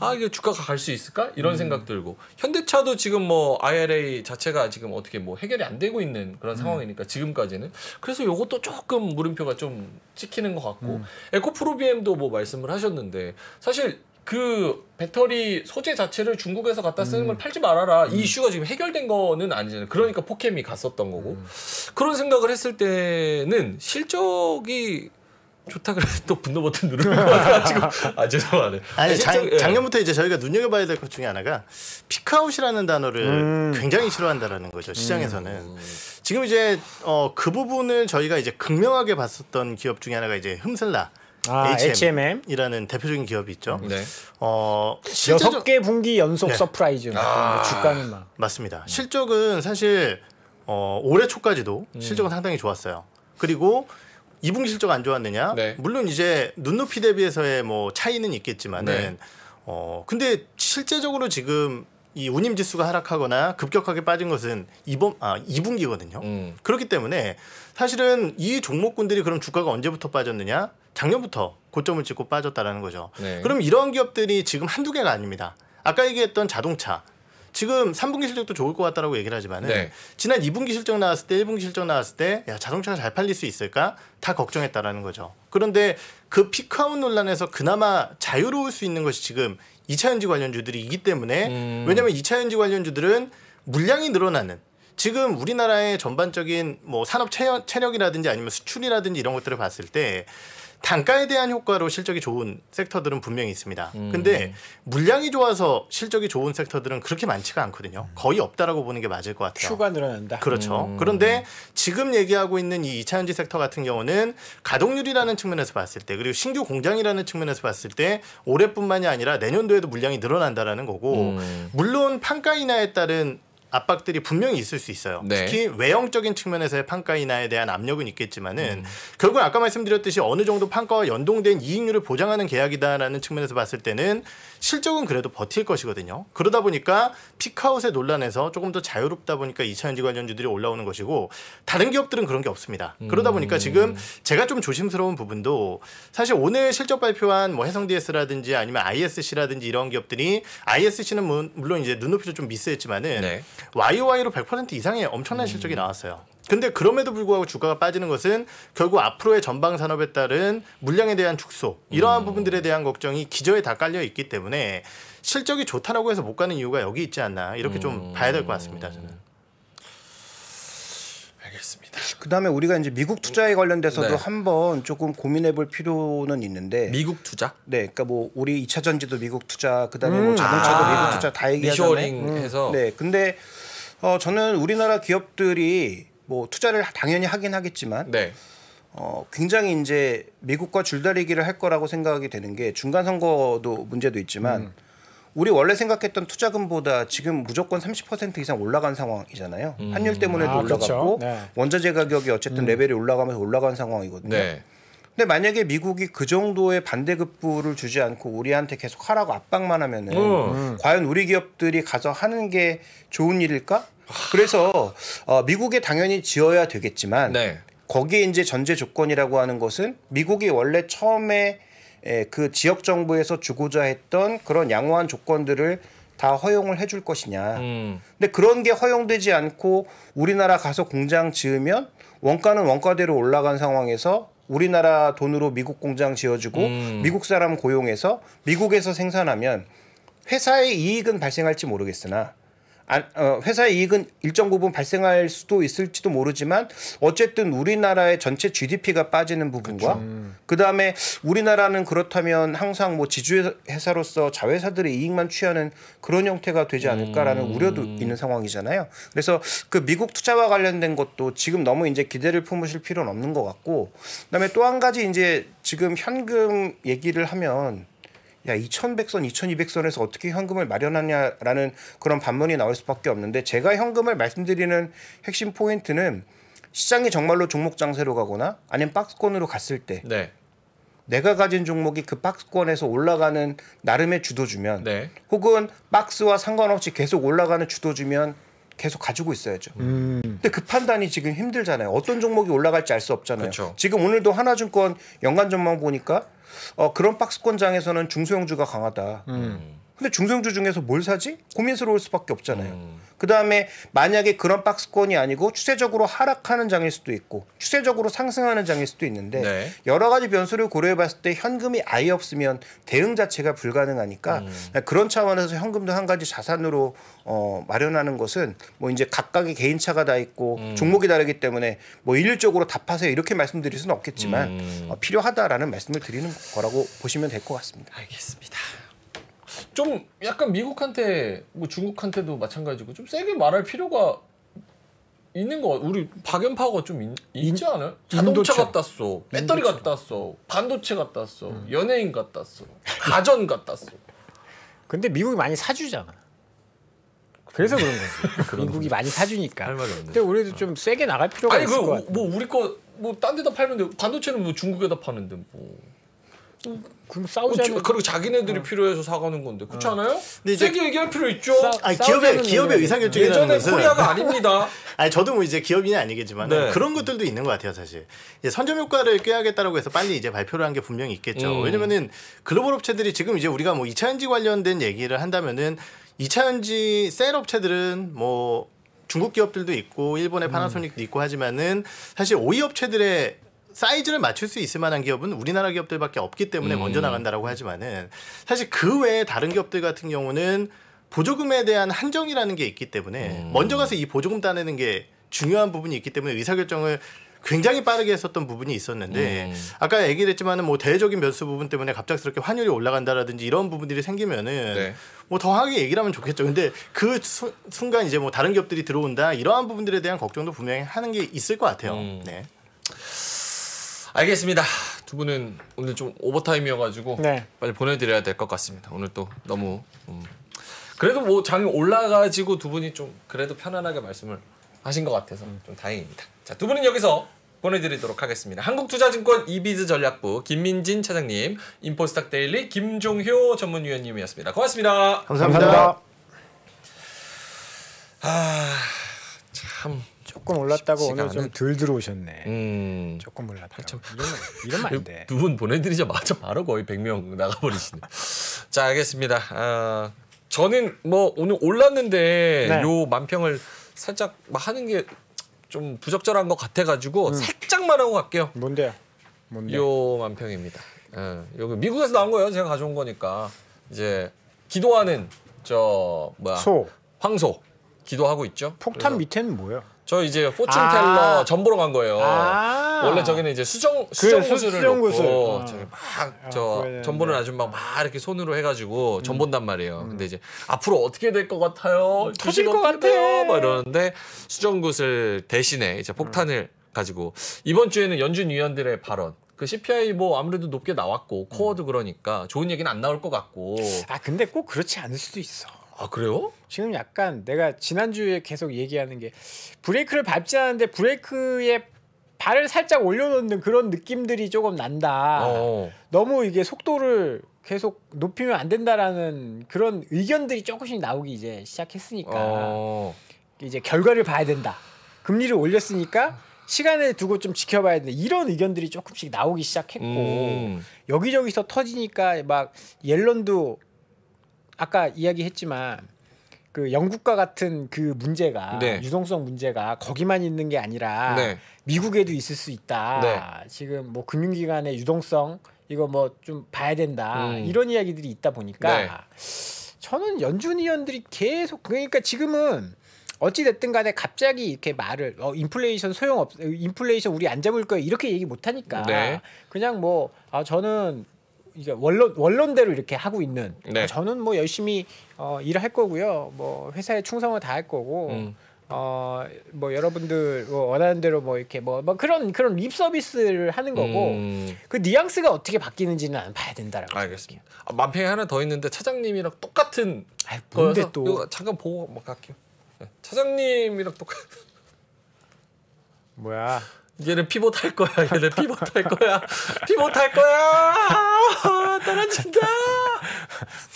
아 이게 주가가 갈 수 있을까 이런 음. 생각 들고 현대차도 지금 뭐 IRA 자체가 지금 어떻게 뭐 해결이 안 되고 있는 그런 음. 상황이니까 지금까지는 그래서 요것도 조금 물음표가 좀 찍히는 것 같고 음. 에코프로비엠도 뭐 말씀을 하셨는데 사실 그 배터리 소재 자체를 중국에서 갖다 쓰는 걸 음. 팔지 말아라 음. 이 이슈가 지금 해결된 거는 아니잖아요 그러니까 포켓이 갔었던 거고 음. 그런 생각을 했을 때는 실적이 좋다 그래서 또 분노 버튼 누르는 거 같아가지고 *laughs* 아 죄송하네. 아니 장, 예. 작년부터 이제 저희가 눈여겨봐야 될 것 중에 하나가 피크아웃이라는 단어를 음. 굉장히 싫어한다라는 거죠 시장에서는. 음. 지금 이제 어, 그 부분을 저희가 이제 극명하게 봤었던 기업 중에 하나가 이제 흠슬라. 아, H&M. 이라는 대표적인 기업이 있죠. 음. 네. 어, 여섯 개 분기 연속 네. 서프라이즈 아~ 주가는 막. 맞습니다. 실적은 사실 어, 올해 초까지도 음. 실적은 상당히 좋았어요. 그리고 2분기 실적 안 좋았느냐? 네. 물론 이제 눈높이 대비해서의 뭐 차이는 있겠지만은 네. 어 근데 실제적으로 지금 이 운임 지수가 하락하거나 급격하게 빠진 것은 이번 아 2분기거든요. 음. 그렇기 때문에 사실은 이 종목군들이 그럼 주가가 언제부터 빠졌느냐? 작년부터 고점을 찍고 빠졌다라는 거죠. 네. 그럼 이런 기업들이 지금 한두 개가 아닙니다. 아까 얘기했던 자동차 지금 3분기 실적도 좋을 것 같다라고 얘기를 하지만은 네. 지난 2분기 실적 나왔을 때 1분기 실적 나왔을 때야 자동차가 잘 팔릴 수 있을까 다 걱정했다라는 거죠. 그런데 그 피크아웃 논란에서 그나마 자유로울 수 있는 것이 지금 2차연지 관련주들이기 때문에 음. 왜냐하면 2차연지 관련주들은 물량이 늘어나는 지금 우리나라의 전반적인 뭐 산업 체력, 체력이라든지 아니면 수출이라든지 이런 것들을 봤을 때 단가에 대한 효과로 실적이 좋은 섹터들은 분명히 있습니다. 음. 근데 물량이 좋아서 실적이 좋은 섹터들은 그렇게 많지가 않거든요. 거의 없다라고 보는 게 맞을 것 같아요. 큐가 늘어난다. 그렇죠. 음. 그런데 지금 얘기하고 있는 이 2차전지 섹터 같은 경우는 가동률이라는 측면에서 봤을 때 그리고 신규 공장이라는 측면에서 봤을 때 올해뿐만이 아니라 내년도에도 물량이 늘어난다라는 거고 음. 물론 판가 인하에 따른 압박들이 분명히 있을 수 있어요. 네. 특히 외형적인 측면에서의 판가 인하에 대한 압력은 있겠지만은 음. 결국 아까 말씀드렸듯이 어느 정도 판가와 연동된 이익률을 보장하는 계약이다라는 측면에서 봤을 때는 실적은 그래도 버틸 것이거든요. 그러다 보니까 피카웃의 논란에서 조금 더 자유롭다 보니까 이차 연지 관련주들이 올라오는 것이고 다른 기업들은 그런 게 없습니다. 그러다 보니까 음. 지금 제가 좀 조심스러운 부분도 사실 오늘 실적 발표한 뭐 해성 DS라든지 아니면 ISC라든지 이런 기업들이 ISC는 물론 이제 눈높이도 좀 미스했지만은 네. YOY로 100% 이상의 엄청난 실적이 음. 나왔어요. 근데 그럼에도 불구하고 주가가 빠지는 것은 결국 앞으로의 전방 산업에 따른 물량에 대한 축소 이러한 음. 부분들에 대한 걱정이 기저에 다 깔려 있기 때문에 실적이 좋다라고 해서 못 가는 이유가 여기 있지 않나 이렇게 좀 음. 봐야 될 것 같습니다 저는. 알겠습니다. 그다음에 우리가 이제 미국 투자에 관련돼서도 네. 한번 조금 고민해 볼 필요는 있는데 미국 투자? 네. 그러니까 뭐 우리 이차 전지도 미국 투자, 그다음에 뭐 음. 뭐 자동차도 아. 미국 투자 다 얘기하잖아요. 리쇼링 음. 해서 네. 근데 어 저는 우리나라 기업들이 뭐 투자를 당연히 하긴 하겠지만 네. 어, 굉장히 이제 미국과 줄다리기를 할 거라고 생각이 되는 게 중간 선거도 문제도 있지만 음. 우리 원래 생각했던 투자금보다 지금 무조건 30% 이상 올라간 상황이잖아요. 음. 환율 때문에도 아, 그렇죠. 올라갔고 네. 원자재 가격이 어쨌든 음. 레벨이 올라가면서 올라간 상황이거든요. 네. 근데 만약에 미국이 그 정도의 반대급부를 주지 않고 우리한테 계속 하라고 압박만 하면은 어. 음. 과연 우리 기업들이 가서 하는 게 좋은 일일까? 그래서 어, 미국에 당연히 지어야 되겠지만 네. 거기에 이제 전제 조건이라고 하는 것은 미국이 원래 처음에 에, 그 지역 정부에서 주고자 했던 그런 양호한 조건들을 다 허용을 해줄 것이냐. 음. 근데 그런 게 허용되지 않고 우리나라 가서 공장 지으면 원가는 원가대로 올라간 상황에서 우리나라 돈으로 미국 공장 지어주고 음. 미국 사람 고용해서 미국에서 생산하면 회사의 이익은 발생할지 모르겠으나 어, 회사의 이익은 일정 부분 발생할 수도 있을지도 모르지만 어쨌든 우리나라의 전체 GDP가 빠지는 부분과 그 그렇죠. 음. 다음에 우리나라는 그렇다면 항상 뭐 지주회사로서 자회사들의 이익만 취하는 그런 형태가 되지 음. 않을까라는 음. 우려도 있는 상황이잖아요. 그래서 그 미국 투자와 관련된 것도 지금 너무 이제 기대를 품으실 필요는 없는 것 같고 그다음에 또 한 가지 이제 지금 현금 얘기를 하면 야 2,100선, 2,200선에서 어떻게 현금을 마련하냐라는 그런 반문이 나올 수밖에 없는데 제가 현금을 말씀드리는 핵심 포인트는 시장이 정말로 종목 장세로 가거나 아니면 박스권으로 갔을 때 네. 내가 가진 종목이 그 박스권에서 올라가는 나름의 주도주면 네. 혹은 박스와 상관없이 계속 올라가는 주도주면 계속 가지고 있어야죠. 음. 근데 그 판단이 지금 힘들잖아요. 어떤 종목이 올라갈지 알 수 없잖아요. 그쵸. 그렇죠. 지금 오늘도 하나증권 연간 전망 보니까 어, 그런 박스권장에서는 중소형주가 강하다. 음. 근데 중성주 중에서 뭘 사지? 고민스러울 수밖에 없잖아요. 음. 그 다음에 만약에 그런 박스권이 아니고 추세적으로 하락하는 장일 수도 있고 추세적으로 상승하는 장일 수도 있는데 네. 여러 가지 변수를 고려해봤을 때 현금이 아예 없으면 대응 자체가 불가능하니까 음. 그런 차원에서 현금도 한 가지 자산으로 어, 마련하는 것은 뭐 이제 각각의 개인차가 다 있고 음. 종목이 다르기 때문에 뭐 일률적으로 답하세요 이렇게 말씀드릴 수는 없겠지만 음. 어, 필요하다라는 말씀을 드리는 거라고 보시면 될 것 같습니다. 알겠습니다. 좀 약간 미국한테 뭐 중국한테도 마찬가지고 좀 세게 말할 필요가 있는 거 우리 박연파가좀 있, 있지 않아요? 자동차 같다 써, 배터리 같다 써, 반도체 같다 써, 음. 연예인 같다 써, 가전 같다 써. 근데 미국이 많이 사주잖아. 그래서 *laughs* 그런 거지. 미국이 많이 사주니까. 할 말이 근데 우리도 좀 세게 나갈 필요가 아니, 그 있을 그, 것 같아. 뭐 우리 거 뭐 딴 데다 팔면 돼. 반도체는 뭐 중국에다 파는데 뭐. 그럼 어, 싸우자는 그, 그리고 자기네들이 어. 필요해서 사가는 건데 그렇지 어. 않아요? 근데 이제 세게 얘기할 필요 있죠. 싸, 아니, 기업의 기업의 의사결정이 예전에 것은 코리아가 *laughs* 아닙니다. 아니 저도 뭐 이제 기업인이 아니겠지만 네. 그런 것들도 있는 것 같아요 사실. 이제 선점 효과를 꾀하겠다라고 해서 빨리 이제 발표를 한 게 분명히 있겠죠. 음. 왜냐면은 글로벌 업체들이 지금 이제 우리가 뭐 2차전지 관련된 얘기를 한다면은 2차전지 셀 업체들은 뭐 중국 기업들도 있고 일본의 음. 파나소닉도 있고 하지만은 사실 오이 업체들의 사이즈를 맞출 수 있을 만한 기업은 우리나라 기업들밖에 없기 때문에 음. 먼저 나간다라고 하지만은 사실 그 외에 다른 기업들 같은 경우는 보조금에 대한 한정이라는 게 있기 때문에 음. 먼저 가서 이 보조금 따내는 게 중요한 부분이 있기 때문에 의사결정을 굉장히 빠르게 했었던 부분이 있었는데 음. 아까 얘기를 했지만은 뭐 대외적인 변수 부분 때문에 갑작스럽게 환율이 올라간다라든지 이런 부분들이 생기면은 네. 뭐 더하게 얘기를 하면 좋겠죠. 근데 그 수, 순간 이제 뭐 다른 기업들이 들어온다 이러한 부분들에 대한 걱정도 분명히 하는 게 있을 것 같아요. 음. 네. 알겠습니다. 두 분은 오늘 좀 오버타임이어가지고 네. 빨리 보내드려야 될 것 같습니다. 오늘 또 너무 음. 그래도 뭐 장이 올라가지고 두 분이 좀 그래도 편안하게 말씀을 하신 것 같아서 음. 좀 다행입니다. 자 두 분은 여기서 보내드리도록 하겠습니다. 한국투자증권 이비즈 전략부 김민진 차장님, 인포스닥 데일리 김종효 전문위원님이었습니다. 고맙습니다. 감사합니다. 감사합니다. 아, 참. 조금 올랐다고 오늘 좀덜 들어오셨네. 음. 조금 올랐다. 아, 참... 이 이런 말인데. 그 두분 보내드리자마자 바로 거의 100명 나가버리시네. 자 알겠습니다. 어, 저는 뭐 오늘 올랐는데 네. 요 만평을 살짝 하는 게 좀 부적절한 것 같아가지고 음. 살짝만 하고 갈게요. 뭔데요? 뭔데? 요 만평입니다. 어, 예, 여 미국에서 나온 거예요. 제가 가져온 거니까 이제 기도하는 저 뭐야 소. 황소 기도하고 있죠. 폭탄 밑에는 뭐예요? 저 이제 포춘 텔러 아. 전 보러 간 거예요. 아. 원래 저기는 이제 수정 그 수정 그래, 구슬을 수정 구슬. 놓고 저기 음. 막저전 아, 보는 네. 아줌마 막 이렇게 손으로 해가지고 음. 전 본단 말이에요. 음. 근데 이제 앞으로 어떻게 될 것 같아요? 터질 것 같아요. 막 이러는데 수정 구슬 대신에 이제 폭탄을 가지고 이번 주에는 연준 위원들의 발언 그 CPI 뭐 아무래도 높게 나왔고 코어도 그러니까 좋은 얘기는 안 나올 것 같고 아 근데 꼭 그렇지 않을 수도 있어 아 그래요? 지금 약간 내가 지난주에 계속 얘기하는 게 브레이크를 밟지 않는데 았 브레이크에 발을 살짝 올려놓는 그런 느낌들이 조금 난다. 어. 너무 이게 속도를 계속 높이면 안 된다라는 그런 의견들이 조금씩 나오기 이제 시작했으니까 어. 이제 결과를 봐야 된다. 금리를 올렸으니까 시간을 두고 좀 지켜봐야 된다. 이런 의견들이 조금씩 나오기 시작했고 음. 여기저기서 터지니까 막 옐런도 아까 이야기했지만 그 영국과 같은 그 문제가 네. 유동성 문제가 거기만 있는 게 아니라 네. 미국에도 있을 수 있다. 네. 지금 뭐 금융기관의 유동성 이거 뭐 좀 봐야 된다 음. 이런 이야기들이 있다 보니까 네. 저는 연준 위원들이 계속 그러니까 지금은 어찌 됐든 간에 갑자기 이렇게 말을 어 인플레이션 소용없 어, 인플레이션 우리 안 잡을 거야 이렇게 얘기 못 하니까 네. 그냥 뭐아 저는 이제 원론 원론대로 이렇게 하고 있는 네. 아, 저는 뭐 열심히 어, 일을 할 거고요. 뭐 회사에 충성을 다 할 거고. 음. 어뭐 여러분들 뭐 원하는 대로 뭐 이렇게 뭐, 뭐 그런 그런 립 서비스를 하는 거고 음... 그 뉘앙스가 어떻게 바뀌는지는 안 봐야 된다라고 알겠습니다. 아, 만평이 하나 더 있는데 차장님이랑 똑같은 아이, 뭔데 또 잠깐 보고 막 갈게요. 네, 차장님이랑 똑같 뭐야? 얘는 피봇 할 거야. 얘는 피봇 할 거야. 피봇 할 거야. 떨어진다.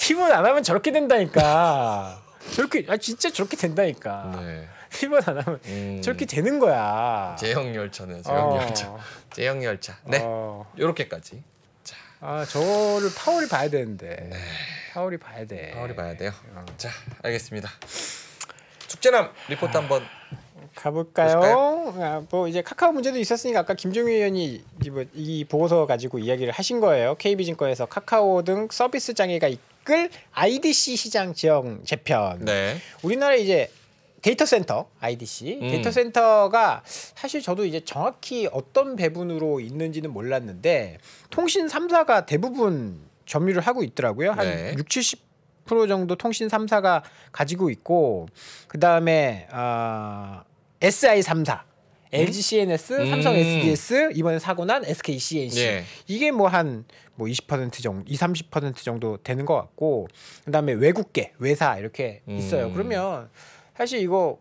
피봇 안 하면 저렇게 된다니까. 저렇게 아 진짜 저렇게 된다니까. 네. 피봇 안 하면 음. 저렇게 되는 거야. 제형 열차는 제형 어. 열차. 제형 열차. 네. 어. 요렇게까지. 자. 아 저를 파울이 봐야 되는데. 네. 파울이 봐야 돼. 파울이 봐야 돼요. 어. 자 알겠습니다. 축제남 리포트 아. 한번 가볼까요? 아, 뭐 이제 카카오 문제도 있었으니까 아까 김종희 의원이 뭐이 뭐, 보고서 가지고 이야기를 하신 거예요. KB증권에서 카카오 등 서비스 장애가 이끌 IDC 시장 지형 재편. 네. 우리나라 이제 데이터 센터 IDC 음. 데이터 센터가 사실 저도 이제 정확히 어떤 배분으로 있는지는 몰랐는데 통신 3사가 대부분 점유를 하고 있더라고요. 한 네. 6, 70 프로 정도 통신 3사가 가지고 있고 그다음에 아 어, s i 3사 음? LG CNS, 음. 삼성 SDS, 이번에 사고 난 SK CNC. 예. 네. 이게 뭐 한뭐20% 정도, 20, 30% 정도 되는 것 같고, 그다음에 외국계, 외사 이렇게 음. 있어요. 그러면 사실 이거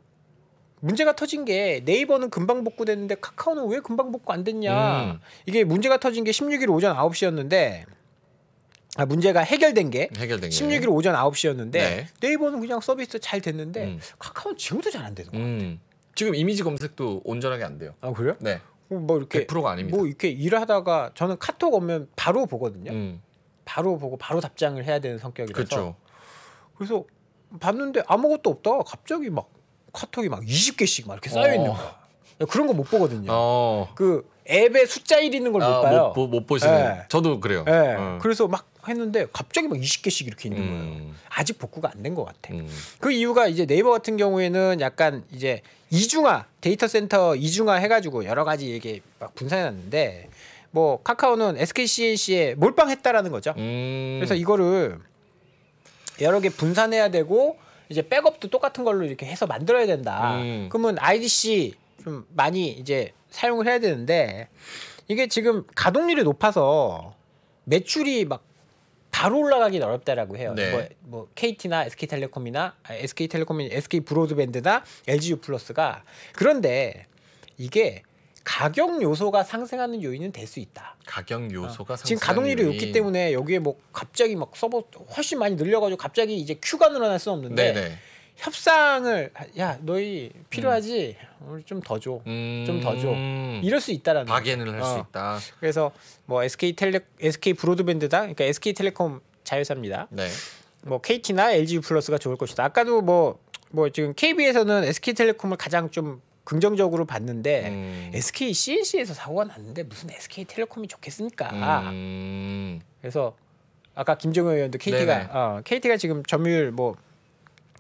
문제가 터진 게 네이버는 금방 복구됐는데 카카오는 왜 금방 복구 안 됐냐. 음. 이게 문제가 터진 게 16일 오전 9시였는데 아, 문제가 해결된 게 해결된 16일 오전 9시였는데 네. 이버는 그냥 서비스 잘 됐는데 음. 카카오는 지금도 잘 안 되는 것 같아요. 지금 이미지 검색도 온전하게 안 돼요. 아 그래요? 네. 뭐, 뭐 이렇게 100%가 아닙니다. 뭐 이렇게 일하다가 저는 카톡 오면 바로 보거든요. 음. 바로 보고 바로 답장을 해야 되는 성격이라서. 그렇죠. 그래서 봤는데 아무것도 없다 갑자기 막 카톡이 막 20개씩 막 이렇게 쌓여 있는 어. 거야. 네, 그런 거 못 보거든요. 어. 그 앱에 숫자 1 있는 걸못 아, 봐요. 못, 못 보시는. 네. 저도 그래요. 네. 어. 그래서 막 했는데 갑자기 막 20개씩 이렇게 있는 음. 거예요. 아직 복구가 안 된 것 같아. 음. 그 이유가 이제 네이버 같은 경우에는 약간 이제 이중화 데이터 센터 이중화 해가지고 여러 가지 이게 막 분산해놨는데 뭐 카카오는 SKCNC에 몰빵했다라는 거죠. 음. 그래서 이거를 여러 개 분산해야 되고 이제 백업도 똑같은 걸로 이렇게 해서 만들어야 된다. 음. 그러면 IDC 좀 많이 이제 사용을 해야 되는데 이게 지금 가동률이 높아서 매출이 막 바로 올라가긴 어렵다라고 해요. 네. 뭐, 뭐 KT나 SK텔레콤이나 아, SK텔레콤이 SK 브로드밴드나 l g 유 플러스가 그런데 이게 가격 요소가 상승하는 요인은 될 수 있다. 가격 요소가 어. 지금 가동률이 높기 때문에 여기에 뭐 갑자기 막 서버 훨씬 많이 늘려가지고 갑자기 이제 큐가 늘어날 수는 없는데 네네. 네. 협상을 야 너희 필요하지 오늘 음. 좀더 줘, 음. 좀더 줘. 이럴 수 있다라는. 박예는 할수 어. 있다. 그래서 뭐 SK 텔레 SK 브로드밴드다. 그러니까 SK 텔레콤 자회사입니다. 네. 뭐 KT나 LG 플러스가 좋을 것이다. 아까도 뭐뭐 뭐 지금 KB에서는 SK 텔레콤을 가장 좀 긍정적으로 봤는데 음. SK CNC에서 사고가 났는데 무슨 SK 텔레콤이 좋겠습니까? 음. 그래서 아까 김종호 의원도 KT가 네네. 어, KT가 지금 점유율 뭐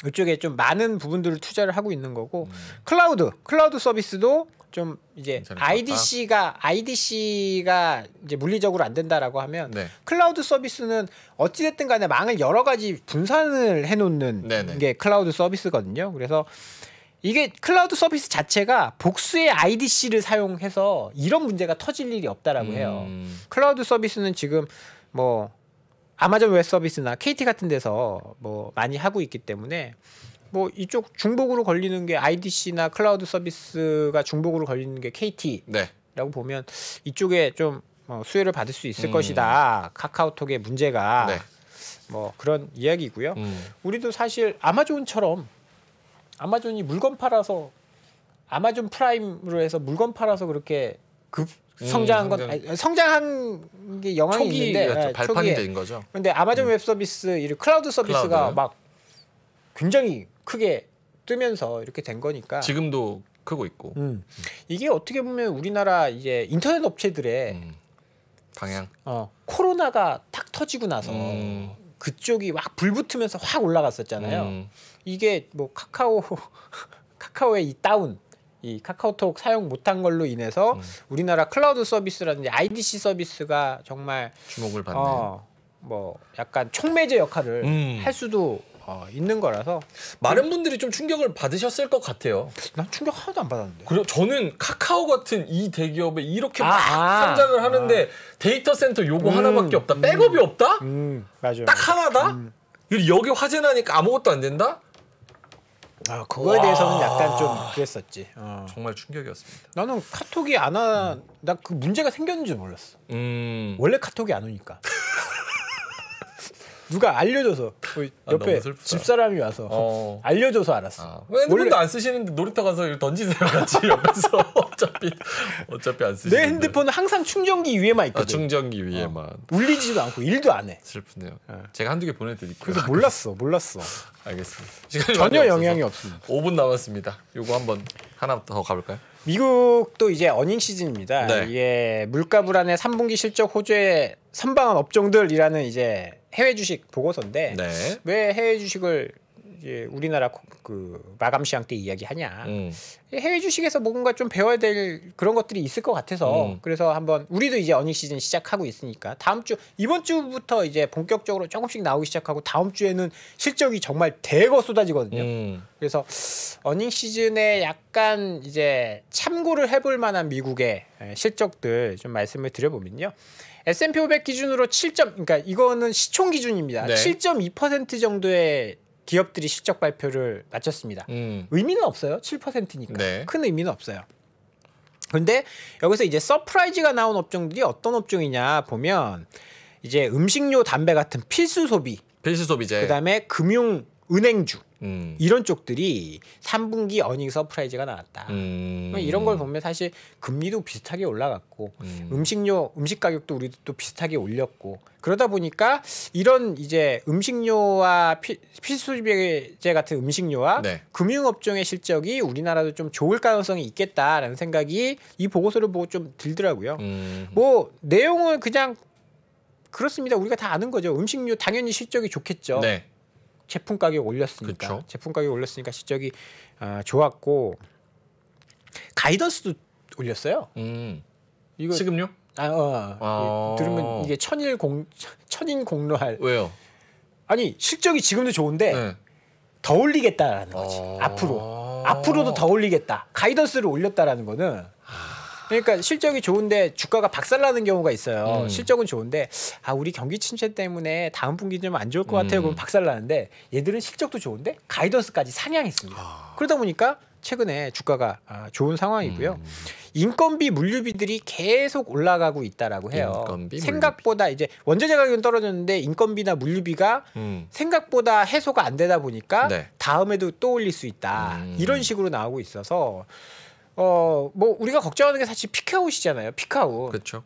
이쪽에 좀 많은 부분들을 투자를 하고 있는 거고 음. 클라우드 클라우드 서비스도 좀 이제 IDC가 IDC가 이제 물리적으로 안 된다라고 하면 네. 클라우드 서비스는 어찌 됐든 간에 망을 여러 가지 분산을 해 놓는 네, 네. 게 클라우드 서비스거든요. 그래서 이게 클라우드 서비스 자체가 복수의 IDC를 사용해서 이런 문제가 터질 일이 없다라고 해요. 음. 클라우드 서비스는 지금 뭐 아마존 웹 서비스나 KT 같은 데서 뭐 많이 하고 있기 때문에 뭐 이쪽 중복으로 걸리는 게 IDC나 클라우드 서비스가 중복으로 걸리는 게 KT라고 네. 보면 이쪽에 좀 어, 수혜를 받을 수 있을 음. 것이다. 카카오톡의 문제가 네. 뭐 그런 이야기고요. 음. 우리도 사실 아마존처럼 아마존이 물건 팔아서 아마존 프라임으로 해서 물건 팔아서 그렇게 급 음, 성장한 건 아니, 성장한 게 영향이 초기 있는데 예, 발판이 초기에. 된 거죠. 근데 아마존 음. 웹 서비스 이 클라우드 서비스가 클라우드. 막 굉장히 크게 뜨면서 이렇게 된 거니까 지금도 크고 있고 음. 이게 어떻게 보면 우리나라 이제 인터넷 업체들의 음. 방향 어, 코로나가 탁 터지고 나서 음. 그쪽이 막 불붙으면서 확 올라갔었잖아요. 음. 이게 뭐 카카오 *laughs* 카카오의 이 다운 이 카카오톡 사용 못한 걸로 인해서 음. 우리나라 클라우드 서비스라든지 IDC 서비스가 정말 주목을 받는 어, 뭐 약간 촉매제 역할을 음. 할 수도 어, 있는 거라서 많은 분들이 좀 충격을 받으셨을 것 같아요. 난 충격 하나도 안 받았는데. 그리 저는 카카오 같은 이 대기업에 이렇게 아, 막 아. 성장을 아, 하는데 데이터 센터 요거 음, 하나밖에 없다. 백업이 음. 없다. 음. 맞아요. 딱 하나다. 음. 여기 화재 나니까 아무것도 안 된다. 아, 그거에 와. 대해서는 약간 좀 그랬었지. 어. 정말 충격이었습니다. 나는 카톡이 안 와, 음. 나그 문제가 생겼는지 몰랐어. 음. 원래 카톡이 안 오니까. *laughs* 누가 알려줘서 아, 옆에 아, 집사람이 와서 어. 알려줘서 알았어. 아, 핸드폰도 안 쓰시는데 놀이터 가서 던지세요 같이 옆에서 *laughs* 어차피 어차피 안 쓰시는데. 내 핸드폰은 항상 충전기 위에만 아, 있거든. 아, 충전기 어. 위에만. 어. 울리지도 않고 일도 안 해. 슬프네요. 네. 제가 한두개 보내드릴게요. 그래서 몰랐어, 몰랐어. 알겠습니다. 전혀 영향이 없습니다. 5분 남았습니다. 요거 한번 하나 더 가볼까요? 미국도 이제 어닝 시즌입니다. 네. 이게 물가 불안의 3분기 실적 호주의 선방한 업종들이라는 이제 해외 주식 보고서인데 네. 왜 해외 주식을 이제 우리나라 그 마감 시황 때 이야기하냐. 음. 해외 주식에서 뭔가 좀 배워야 될 그런 것들이 있을 것 같아서 음. 그래서 한번 우리도 이제 어닝 시즌 시작하고 있으니까 다음 주 이번 주부터 이제 본격적으로 조금씩 나오기 시작하고 다음 주에는 실적이 정말 대거 쏟아지거든요. 음. 그래서 어닝 시즌에 약간 이제 참고를 해볼 만한 미국의 실적들 좀 말씀을 드려보면요. S&P 500 기준으로 7점 그러니까 이거는 시총 기준입니다. 네. 7.2% 정도의 기업들이 실적 발표를 마쳤습니다. 음. 의미는 없어요. 7%니까 네. 큰 의미는 없어요. 근데 여기서 이제 서프라이즈가 나온 업종들이 어떤 업종이냐 보면 이제 음식료 담배 같은 필수 소비 필수 소비재 그다음에 금융 은행주 음. 이런 쪽들이 3분기 어닝 서프라이즈가 나왔다. 음. 뭐 이런 걸 보면 사실 금리도 비슷하게 올라갔고 음. 식료 음식 가격도 우리도 또 비슷하게 올렸고 그러다 보니까 이런 이제 음식료와 필수비제 같은 음식료와 네. 금융업종의 실적이 우리나라도 좀 좋을 가능성이 있겠다라는 생각이 이 보고서를 보고 좀 들더라고요. 음. 뭐 내용은 그냥 그렇습니다. 우리가 다 아는 거죠. 음식료 당연히 실적이 좋겠죠. 네. 제품 가격 올렸으니까 그쵸. 제품 가격 올렸으니까 실적이 어, 좋았고 가이던스도 올렸어요. 음. 이거 지금요? 아, 어. 아. 들으면 이게 천일 공 천인 공로할 왜요? 아니 실적이 지금도 좋은데 네. 더 올리겠다라는 거지 아. 앞으로 앞으로도 더 올리겠다 가이던스를 올렸다라는 거는 그러니까 실적이 좋은데 주가가 박살나는 경우가 있어요. 음. 실적은 좋은데 아 우리 경기 침체 때문에 다음 분기 좀 안 좋을 것 같아요. 음. 그럼 박살나는데 얘들은 실적도 좋은데 가이던스까지 상향했습니다. 아. 그러다 보니까 최근에 주가가 아, 좋은 상황이고요. 음. 인건비 물류비들이 계속 올라가고 있다라고 해요. 인건비, 생각보다 이제 원자재 가격은 떨어졌는데 인건비나 물류비가 음. 생각보다 해소가 안 되다 보니까 네. 다음에도 또 올릴 수 있다. 음. 이런 식으로 나오고 있어서 어뭐 우리가 걱정하는 게 사실 피크아웃이잖아요. 피크아웃. 그렇죠.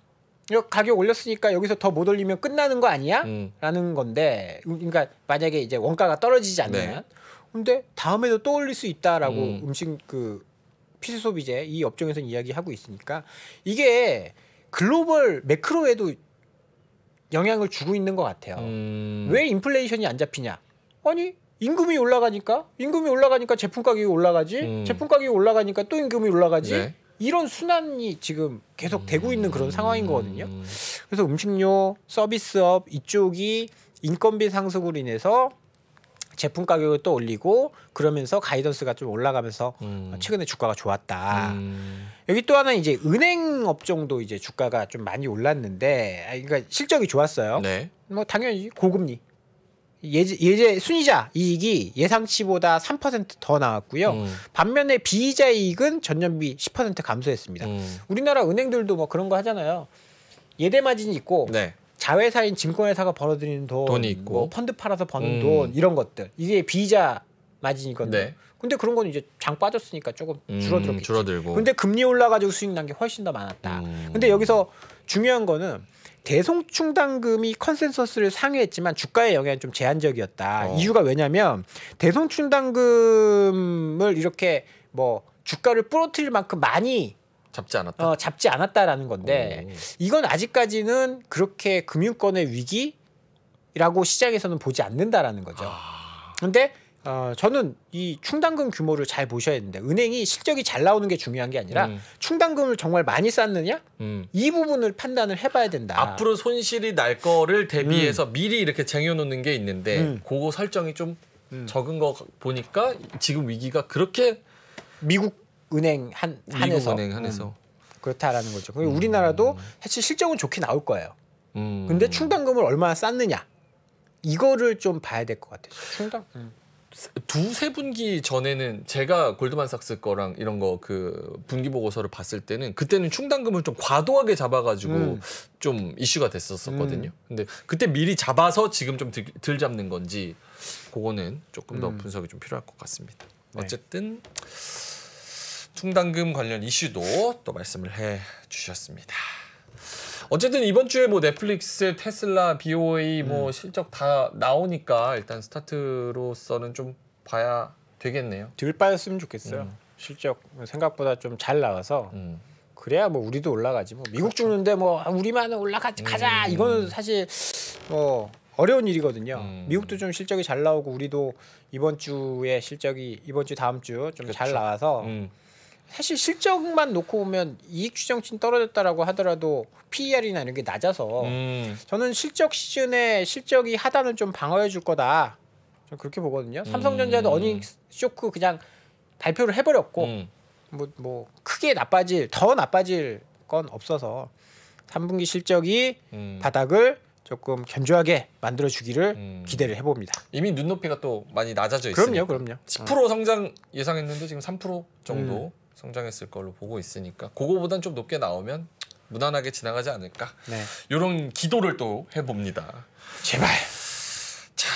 가격 올렸으니까 여기서 더 못 올리면 끝나는 거 아니야? 음. 라는 건데 음, 그러니까 만약에 이제 원가가 떨어지지 네. 않으면 네. 근데 다음에도 또 올릴 수 있다라고 음. 식그 피스 소비제이 업종에서 이야기하고 있으니까 이게 글로벌 매크로에도 영향을 주고 있는 것 같아요. 음. 왜 인플레이션이 안 잡히냐? 아니 임금이 올라가니까 임금이 올라가니까 제품 가격이 올라가지 음. 제품 가격이 올라가니까 또 임금이 올라가지 네. 이런 순환이 지금 계속 되고 있는 그런 상황인 거거든요. 음. 그래서 음식료 서비스업 이쪽이 인건비 상승으로 인해서 제품 가격을 또 올리고 그러면서 가이던스가 좀 올라가면서 음. 아, 최근에 주가가 좋았다. 음. 여기 또 하나 는 이제 은행 업종도 이제 주가가 좀 많이 올랐는데 아, 그러니까 실적이 좋았어요. 네. 뭐 당연히 고금리 예제, 순이자 이익이 예상치보다 3%더 나왔고요. 음. 반면에 비이자 이익은 전년비 10% 감소했습니다. 음. 우리나라 은행들도 뭐 그런 거 하잖아요. 예대 마진이 있고 네. 자회사인 증권회사가 벌어들이는 돈, 돈이 있고 뭐 펀드 팔아서 버는 음. 돈 이런 것들 이게 비이자 마진이거든요. 네. 근데 그런 건 이제 장 빠졌으니까 조금 음, 줄어들었겠죠. 줄어들고. 근데 금리 올라가지고 수익 난 게 훨씬 더 많았다. 음. 근데 여기서 중요한 거는 대송충당금이 컨센서스를 상회했지만 주가의 영향이좀 제한적이었다. 어. 이유가 왜냐면 대송충당금을 이렇게 뭐 주가를 부러뜨릴 만큼 많이 잡지 않았다. 어, 잡지 않았다라는 건데 오. 이건 아직까지는 그렇게 금융권의 위기라고 시장에서는 보지 않는다라는 거죠. 아. 근데 어, 저는 이 충당금 규모를 잘 보셔야 되는데 은행이 실적이 잘 나오는 게 중요한 게 아니라 음. 충당금을 정말 많이 쌓느냐 음. 이 부분을 판단을 해봐야 된다. 앞으로 손실이 날 거를 대비해서 음. 미리 이렇게 쟁여놓는 게 있는데 음. 그거 설정이 좀 음. 적은 거 보니까 지금 위기가 그렇게 미국 은행 한 한에서, 은행 한에서. 음. 그렇다라는 거죠. 그리고 음. 우리나라도 사실 실적은 좋게 나올 거예요. 근데 충당금을 얼마나 쌓느냐 이거를 좀 봐야 될 것 같아요. 충당. 두세 분기 전에는 제가 골드만삭스 거랑 이런 거 그 분기 보고서를 봤을 때는 그때는 충당금을 좀 과도하게 잡아가지고 음. 좀 이슈가 됐었었거든요. 음. 근데 그때 미리 잡아서 지금 좀 들, 덜 잡는 건지 그거는 조금 더 음. 분석이 좀 필요할 것 같습니다. 네. 어쨌든 충당금 관련 이슈도 또 말씀을 해 주셨습니다. 어쨌든 이번 주에 뭐 넷플릭스, 테슬라, BOA 뭐 음. 실적 다 나오니까 일단 스타트로서는 좀 봐야 되겠네요. 들 빠졌으면 좋겠어요. 음. 실적 생각보다 좀 잘 나와서 음. 그래야 뭐 우리도 올라가지 뭐 미국 그 그렇죠. 죽는데 뭐 아, 우리만 은 올라가지 음. 가자 이거는 사실 뭐 어려운 일이거든요. 음. 미국도 좀 실적이 잘 나오고 우리도 이번 주에 실적이 이번 주 다음 주 좀잘 그렇죠. 나와서 음. 사실 실적만 놓고 보면 이익 추정치는 떨어졌다라고 하더라도 PER이나 이런 게 낮아서 음. 저는 실적 시즌에 실적이 하단을 좀 방어해 줄 거다. 저 그렇게 보거든요. 음. 삼성전자도 어닝 쇼크 그냥 발표를 해버렸고 뭐뭐 음. 뭐, 뭐 크게 나빠질 더 나빠질 건 없어서 3분기 실적이 음. 바닥을 조금 견조하게 만들어 주기를 음. 기대를 해봅니다. 이미 눈높이가 또 많이 낮아져 있어요. 그럼요, 그럼요. 10% 어. 성장 예상했는데 지금 3% 정도. 음. 성장했을 걸로 보고 있으니까 그거보단 좀 높게 나오면 무난하게 지나가지 않을까 네. 이런 기도를 또 해봅니다. 제발. 자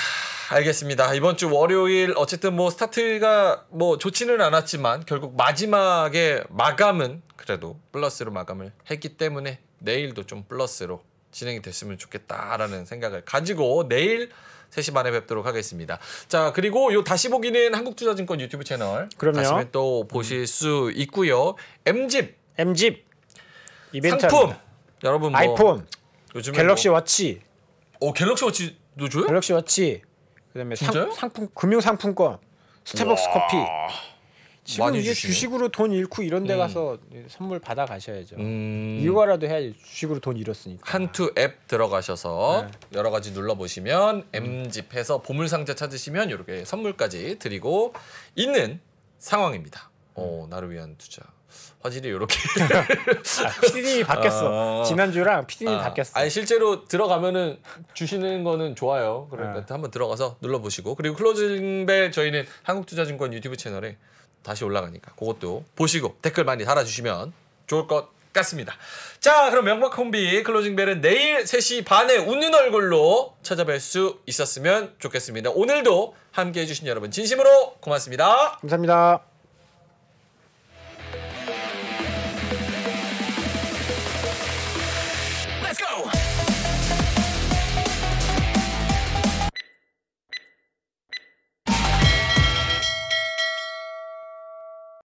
알겠습니다. 이번 주 월요일 어쨌든 뭐 스타트가 뭐 좋지는 않았지만 결국 마지막에 마감은 그래도 플러스로 마감을 했기 때문에 내일도 좀 플러스로 진행이 됐으면 좋겠다라는 생각을 가지고 내일 3시 반에 뵙도록 하겠습니다. 자, 그리고 요 다시 보기는 한국투자증권 유튜브 채널. 그럼요. 다시 또 보실 수 있고요. M집. M집. 이벤트 상품. 합니다. 여러분 뭐 아이폰. 요즘에 갤럭시 뭐... 워치. 어, 갤럭시 워치도 줘요? 갤럭시 워치. 그다음에 상, 상품 금융 상품권. 스타벅스 커피. 지금 이게 주식으로 돈 잃고 이런 데 음. 가서 음. 선물 받아 가셔야죠. 음. 이거라도 해야지 주식으로 돈 잃었으니까. 한투 앱 들어가셔서 네. 여러 가지 눌러보시면 M집 해서 보물상자 찾으시면 이렇게 선물까지 드리고 있는 상황입니다. 오, 음. 나를 위한 투자. 화질이 이렇게 *laughs* 아, 피디님이 *laughs* 아. 바뀌었어 아, 지난주랑 피디님이 아, 바뀌었어 아니 실제로 들어가면은 주시는 거는 좋아요 그러니까 한번 들어가서 눌러보시고 그리고 클로징벨 저희는 한국투자증권 유튜브 채널에 다시 올라가니까 그것도 보시고 댓글 많이 달아주시면 좋을 것 같습니다. 자 그럼 명박 콤비 클로징 벨은 내일 3시 반에 웃는 얼굴로 찾아뵐 수 있었으면 좋겠습니다. 오늘도 함께해 주신 여러분 진심으로 고맙습니다. 감사합니다.